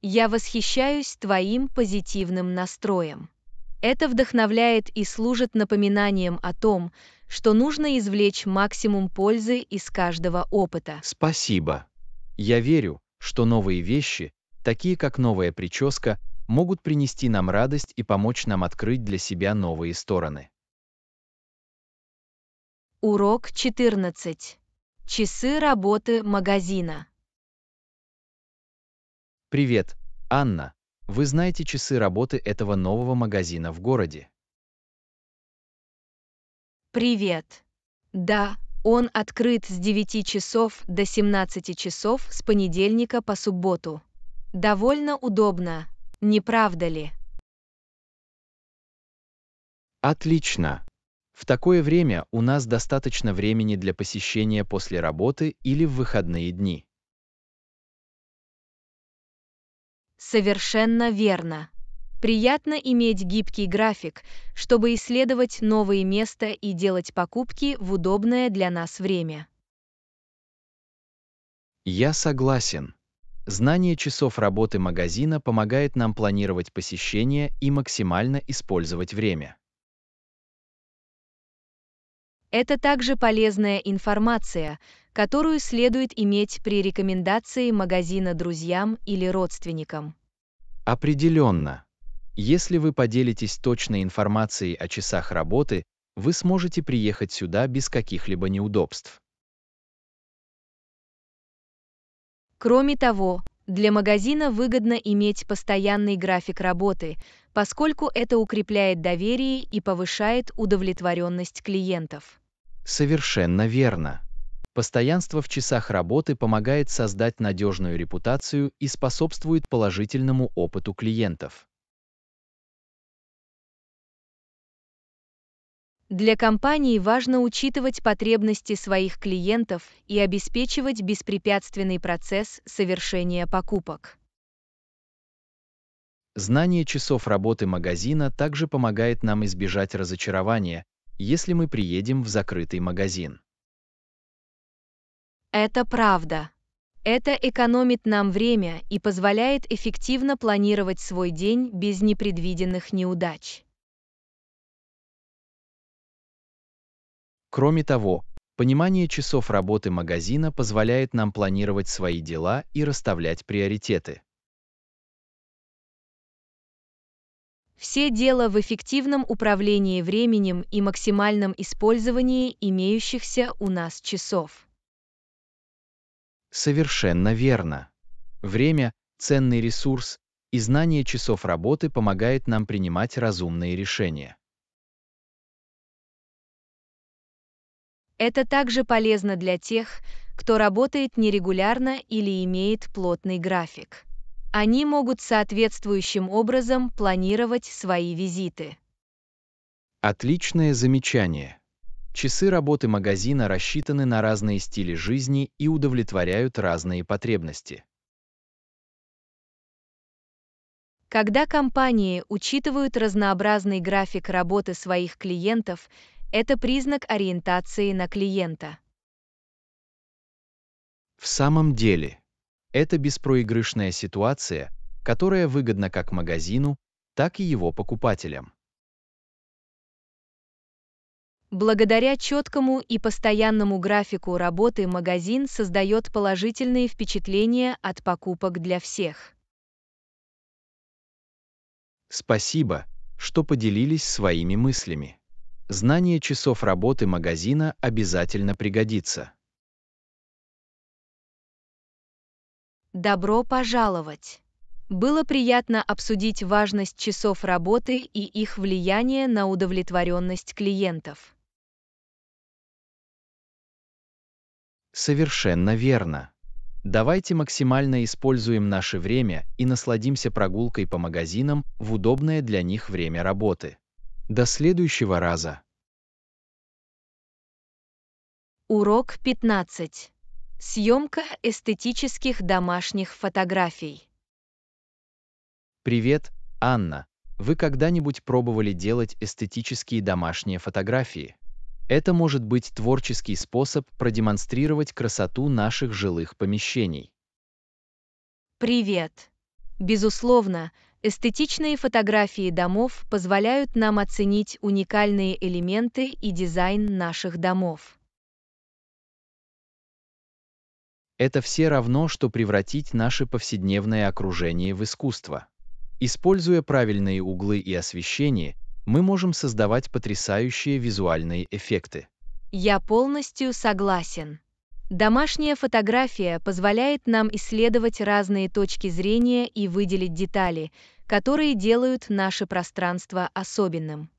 Я восхищаюсь твоим позитивным настроем. Это вдохновляет и служит напоминанием о том, что нужно извлечь максимум пользы из каждого опыта. Спасибо. Я верю, что новые вещи, такие как новая прическа, могут принести нам радость и помочь нам открыть для себя новые стороны. Урок 14. Часы работы магазина. Привет, Анна. Вы знаете часы работы этого нового магазина в городе? Привет. Да, он открыт с 9 часов до 17 часов с понедельника по субботу. Довольно удобно, не правда ли? Отлично. В такое время у нас достаточно времени для посещения после работы или в выходные дни. Совершенно верно. Приятно иметь гибкий график, чтобы исследовать новые места и делать покупки в удобное для нас время. Я согласен. Знание часов работы магазина помогает нам планировать посещение и максимально использовать время. Это также полезная информация, которую следует иметь при рекомендации магазина друзьям или родственникам. Определенно. Если вы поделитесь точной информацией о часах работы, вы сможете приехать сюда без каких-либо неудобств. Кроме того, для магазина выгодно иметь постоянный график работы, поскольку это укрепляет доверие и повышает удовлетворенность клиентов. Совершенно верно. Постоянство в часах работы помогает создать надежную репутацию и способствует положительному опыту клиентов. Для компании важно учитывать потребности своих клиентов и обеспечивать беспрепятственный процесс совершения покупок. Знание часов работы магазина также помогает нам избежать разочарования, если мы приедем в закрытый магазин. Это правда. Это экономит нам время и позволяет эффективно планировать свой день без непредвиденных неудач. Кроме того, понимание часов работы магазина позволяет нам планировать свои дела и расставлять приоритеты. Все дело в эффективном управлении временем и максимальном использовании имеющихся у нас часов. Совершенно верно. Время – ценный ресурс, и знание часов работы помогает нам принимать разумные решения. Это также полезно для тех, кто работает нерегулярно или имеет плотный график. Они могут соответствующим образом планировать свои визиты. Отличное замечание. Часы работы магазина рассчитаны на разные стили жизни и удовлетворяют разные потребности. Когда компании учитывают разнообразный график работы своих клиентов, это признак ориентации на клиента. В самом деле, это беспроигрышная ситуация, которая выгодна как магазину, так и его покупателям. Благодаря четкому и постоянному графику работы магазин создает положительные впечатления от покупок для всех. Спасибо, что поделились своими мыслями. Знание часов работы магазина обязательно пригодится. Добро пожаловать! Было приятно обсудить важность часов работы и их влияние на удовлетворенность клиентов. Совершенно верно. Давайте максимально используем наше время и насладимся прогулкой по магазинам в удобное для них время работы. До следующего раза. Урок 15. Съемка эстетических домашних фотографий. Привет, Анна. Вы когда-нибудь пробовали делать эстетические домашние фотографии? Это может быть творческий способ продемонстрировать красоту наших жилых помещений. Привет! Безусловно, эстетичные фотографии домов позволяют нам оценить уникальные элементы и дизайн наших домов. Это все равно, что превратить наше повседневное окружение в искусство. Используя правильные углы и освещение, мы можем создавать потрясающие визуальные эффекты. Я полностью согласен. Домашняя фотография позволяет нам исследовать разные точки зрения и выделить детали, которые делают наше пространство особенным.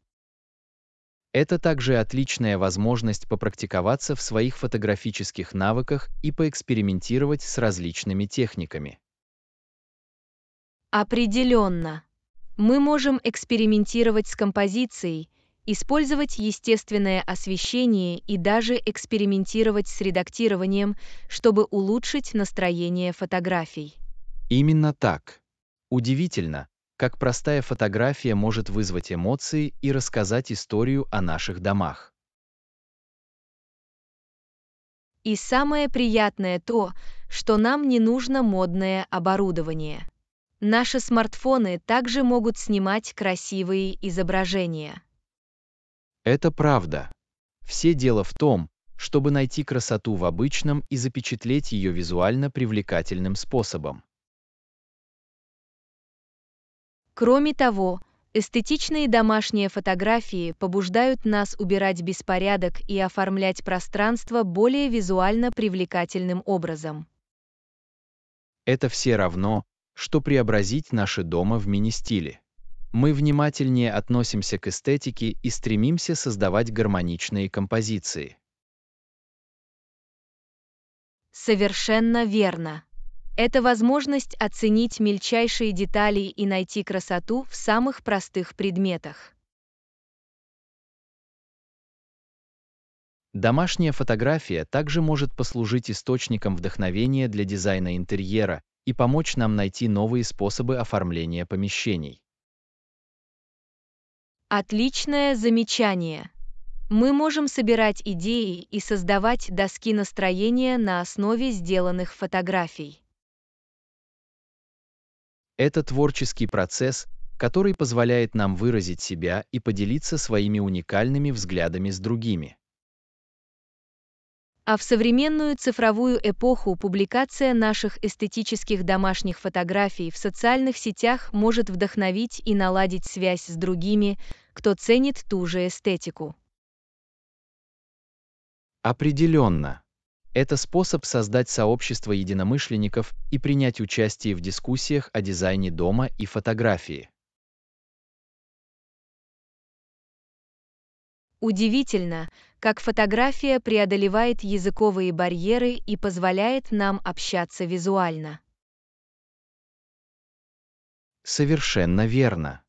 Это также отличная возможность попрактиковаться в своих фотографических навыках и поэкспериментировать с различными техниками. Определенно. Мы можем экспериментировать с композицией, использовать естественное освещение и даже экспериментировать с редактированием, чтобы улучшить настроение фотографий. Именно так. Удивительно, как простая фотография может вызвать эмоции и рассказать историю о наших домах. И самое приятное то, что нам не нужно модное оборудование. Наши смартфоны также могут снимать красивые изображения. Это правда. Все дело в том, чтобы найти красоту в обычном и запечатлеть ее визуально привлекательным способом. Кроме того, эстетичные домашние фотографии побуждают нас убирать беспорядок и оформлять пространство более визуально привлекательным образом. Это все равно, что преобразить наши дома в мини-стиле. Мы внимательнее относимся к эстетике и стремимся создавать гармоничные композиции. Совершенно верно. Это возможность оценить мельчайшие детали и найти красоту в самых простых предметах. Домашняя фотография также может послужить источником вдохновения для дизайна интерьера, и помочь нам найти новые способы оформления помещений. Отличное замечание. Мы можем собирать идеи и создавать доски настроения на основе сделанных фотографий. Это творческий процесс, который позволяет нам выразить себя и поделиться своими уникальными взглядами с другими а в современную цифровую эпоху публикация наших эстетических домашних фотографий в социальных сетях может вдохновить и наладить связь с другими, кто ценит ту же эстетику. Определенно. Это способ создать сообщество единомышленников и принять участие в дискуссиях о дизайне дома и фотографии. Удивительно, как фотография преодолевает языковые барьеры и позволяет нам общаться визуально. Совершенно верно.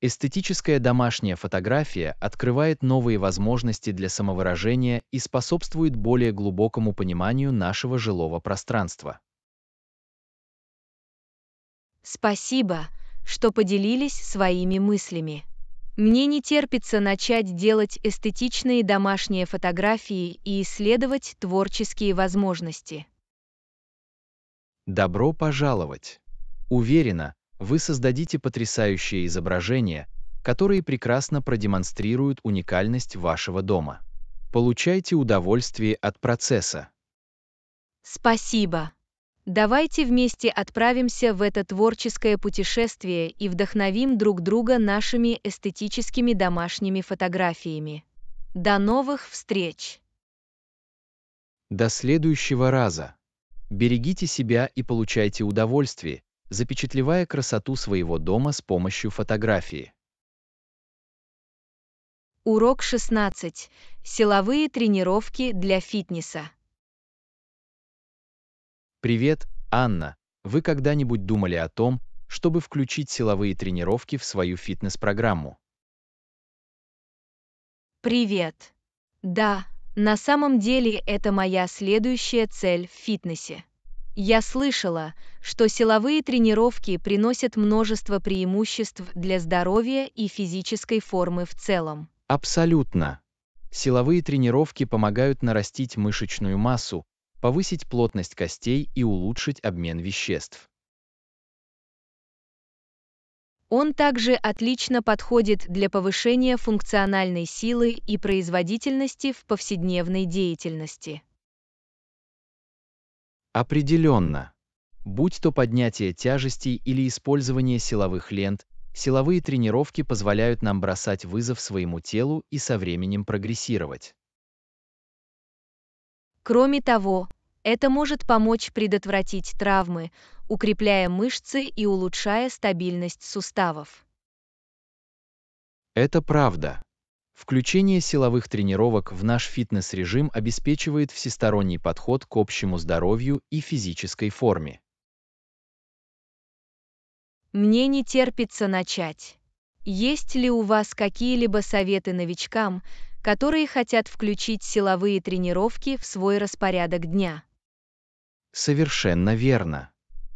Эстетическая домашняя фотография открывает новые возможности для самовыражения и способствует более глубокому пониманию нашего жилого пространства. Спасибо, что поделились своими мыслями. Мне не терпится начать делать эстетичные домашние фотографии и исследовать творческие возможности. Добро пожаловать! Уверена, вы создадите потрясающие изображения, которые прекрасно продемонстрируют уникальность вашего дома. Получайте удовольствие от процесса. Спасибо! Давайте вместе отправимся в это творческое путешествие и вдохновим друг друга нашими эстетическими домашними фотографиями. До новых встреч! До следующего раза! Берегите себя и получайте удовольствие, запечатлевая красоту своего дома с помощью фотографии. Урок 16. Силовые тренировки для фитнеса. Привет, Анна! Вы когда-нибудь думали о том, чтобы включить силовые тренировки в свою фитнес-программу? Привет! Да, на самом деле это моя следующая цель в фитнесе. Я слышала, что силовые тренировки приносят множество преимуществ для здоровья и физической формы в целом. Абсолютно. Силовые тренировки помогают нарастить мышечную массу, повысить плотность костей и улучшить обмен веществ. Он также отлично подходит для повышения функциональной силы и производительности в повседневной деятельности. Определенно. Будь то поднятие тяжестей или использование силовых лент, силовые тренировки позволяют нам бросать вызов своему телу и со временем прогрессировать. Кроме того, это может помочь предотвратить травмы, укрепляя мышцы и улучшая стабильность суставов. Это правда. Включение силовых тренировок в наш фитнес-режим обеспечивает всесторонний подход к общему здоровью и физической форме. Мне не терпится начать. Есть ли у вас какие-либо советы новичкам, которые хотят включить силовые тренировки в свой распорядок дня. Совершенно верно.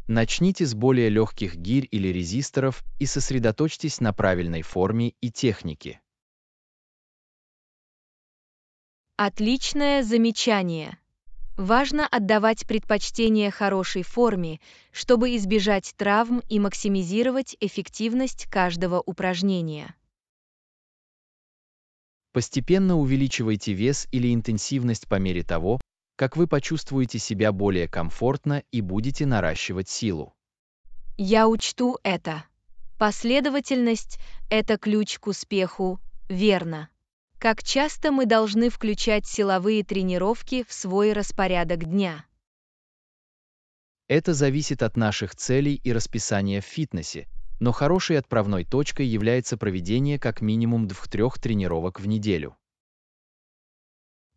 Начните с более легких гирь или резисторов и сосредоточьтесь на правильной форме и технике. Отличное замечание. Важно отдавать предпочтение хорошей форме, чтобы избежать травм и максимизировать эффективность каждого упражнения. Постепенно увеличивайте вес или интенсивность по мере того, как вы почувствуете себя более комфортно и будете наращивать силу. Я учту это. Последовательность – это ключ к успеху, верно. Как часто мы должны включать силовые тренировки в свой распорядок дня? Это зависит от наших целей и расписания в фитнесе, но хорошей отправной точкой является проведение как минимум двух-трех тренировок в неделю.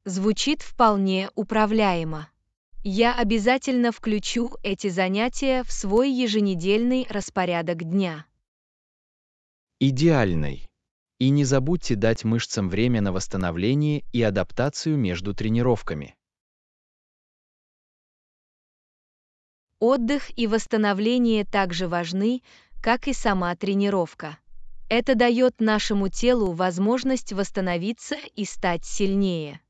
Звучит вполне управляемо. Я обязательно включу эти занятия в свой еженедельный распорядок дня. Идеальный. И не забудьте дать мышцам время на восстановление и адаптацию между тренировками. Отдых и восстановление также важны, как и сама тренировка. Это дает нашему телу возможность восстановиться и стать сильнее.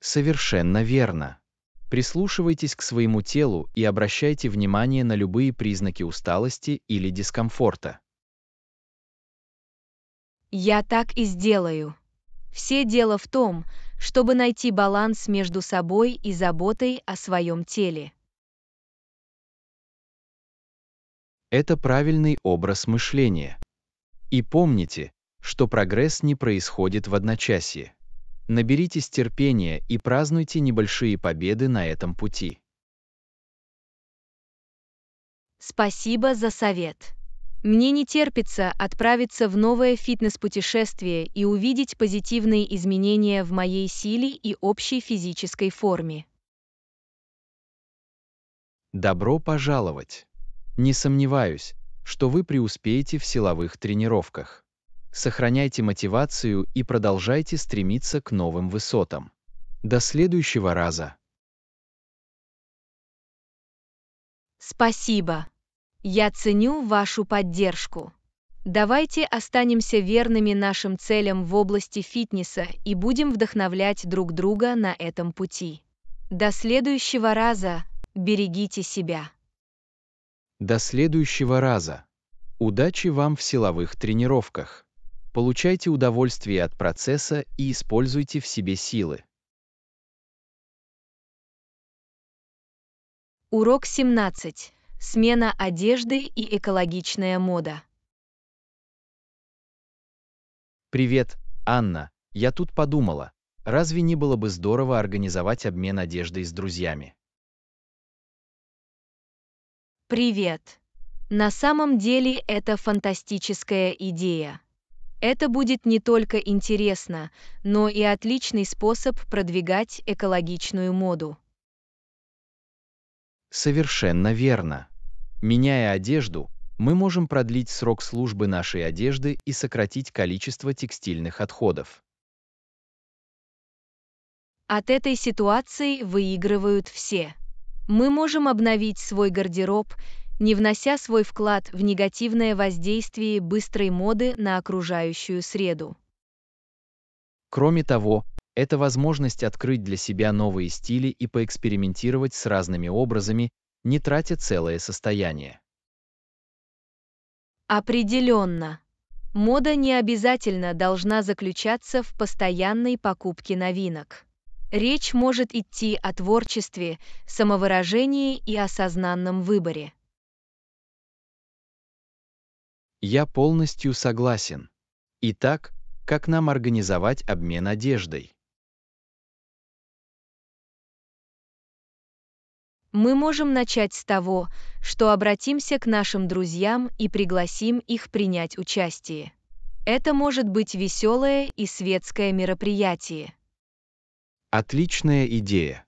Совершенно верно. Прислушивайтесь к своему телу и обращайте внимание на любые признаки усталости или дискомфорта. Я так и сделаю. Все дело в том, чтобы найти баланс между собой и заботой о своем теле. Это правильный образ мышления. И помните, что прогресс не происходит в одночасье. Наберитесь терпения и празднуйте небольшие победы на этом пути. Спасибо за совет. Мне не терпится отправиться в новое фитнес-путешествие и увидеть позитивные изменения в моей силе и общей физической форме. Добро пожаловать! Не сомневаюсь, что вы преуспеете в силовых тренировках. Сохраняйте мотивацию и продолжайте стремиться к новым высотам. До следующего раза. Спасибо. Я ценю вашу поддержку. Давайте останемся верными нашим целям в области фитнеса и будем вдохновлять друг друга на этом пути. До следующего раза. Берегите себя. До следующего раза. Удачи вам в силовых тренировках. Получайте удовольствие от процесса и используйте в себе силы. Урок 17. Смена одежды и экологичная мода. Привет, Анна. Я тут подумала, разве не было бы здорово организовать обмен одеждой с друзьями? Привет! На самом деле это фантастическая идея. Это будет не только интересно, но и отличный способ продвигать экологичную моду. Совершенно верно. Меняя одежду, мы можем продлить срок службы нашей одежды и сократить количество текстильных отходов. От этой ситуации выигрывают все мы можем обновить свой гардероб, не внося свой вклад в негативное воздействие быстрой моды на окружающую среду. Кроме того, это возможность открыть для себя новые стили и поэкспериментировать с разными образами, не тратя целое состояние. Определенно. Мода не обязательно должна заключаться в постоянной покупке новинок речь может идти о творчестве, самовыражении и осознанном выборе. Я полностью согласен. Итак, как нам организовать обмен одеждой? Мы можем начать с того, что обратимся к нашим друзьям и пригласим их принять участие. Это может быть веселое и светское мероприятие. Отличная идея.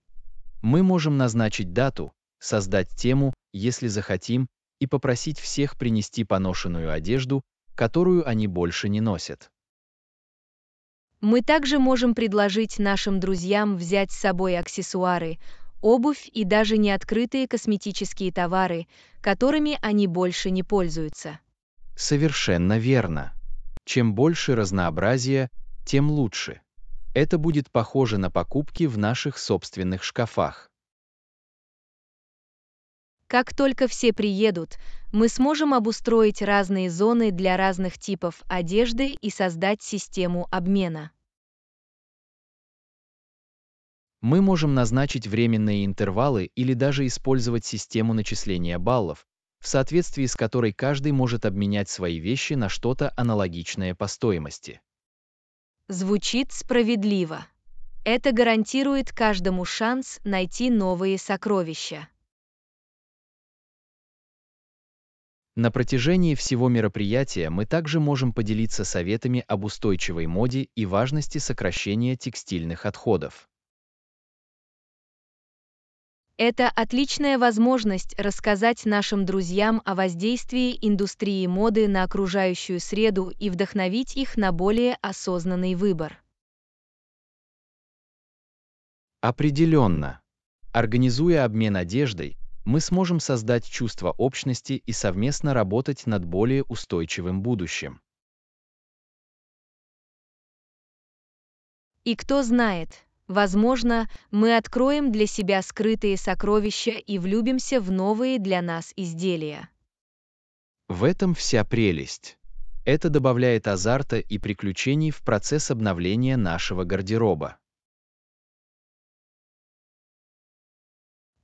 Мы можем назначить дату, создать тему, если захотим, и попросить всех принести поношенную одежду, которую они больше не носят. Мы также можем предложить нашим друзьям взять с собой аксессуары, обувь и даже неоткрытые косметические товары, которыми они больше не пользуются. Совершенно верно. Чем больше разнообразия, тем лучше. Это будет похоже на покупки в наших собственных шкафах. Как только все приедут, мы сможем обустроить разные зоны для разных типов одежды и создать систему обмена. Мы можем назначить временные интервалы или даже использовать систему начисления баллов, в соответствии с которой каждый может обменять свои вещи на что-то аналогичное по стоимости звучит справедливо. Это гарантирует каждому шанс найти новые сокровища. На протяжении всего мероприятия мы также можем поделиться советами об устойчивой моде и важности сокращения текстильных отходов. Это отличная возможность рассказать нашим друзьям о воздействии индустрии моды на окружающую среду и вдохновить их на более осознанный выбор. Определенно. Организуя обмен одеждой, мы сможем создать чувство общности и совместно работать над более устойчивым будущим. И кто знает, Возможно, мы откроем для себя скрытые сокровища и влюбимся в новые для нас изделия. В этом вся прелесть. Это добавляет азарта и приключений в процесс обновления нашего гардероба.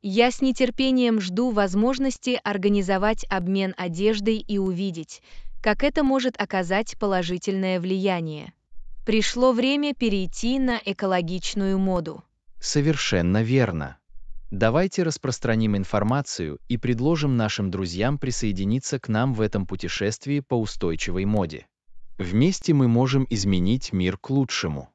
Я с нетерпением жду возможности организовать обмен одеждой и увидеть, как это может оказать положительное влияние. Пришло время перейти на экологичную моду. Совершенно верно. Давайте распространим информацию и предложим нашим друзьям присоединиться к нам в этом путешествии по устойчивой моде. Вместе мы можем изменить мир к лучшему.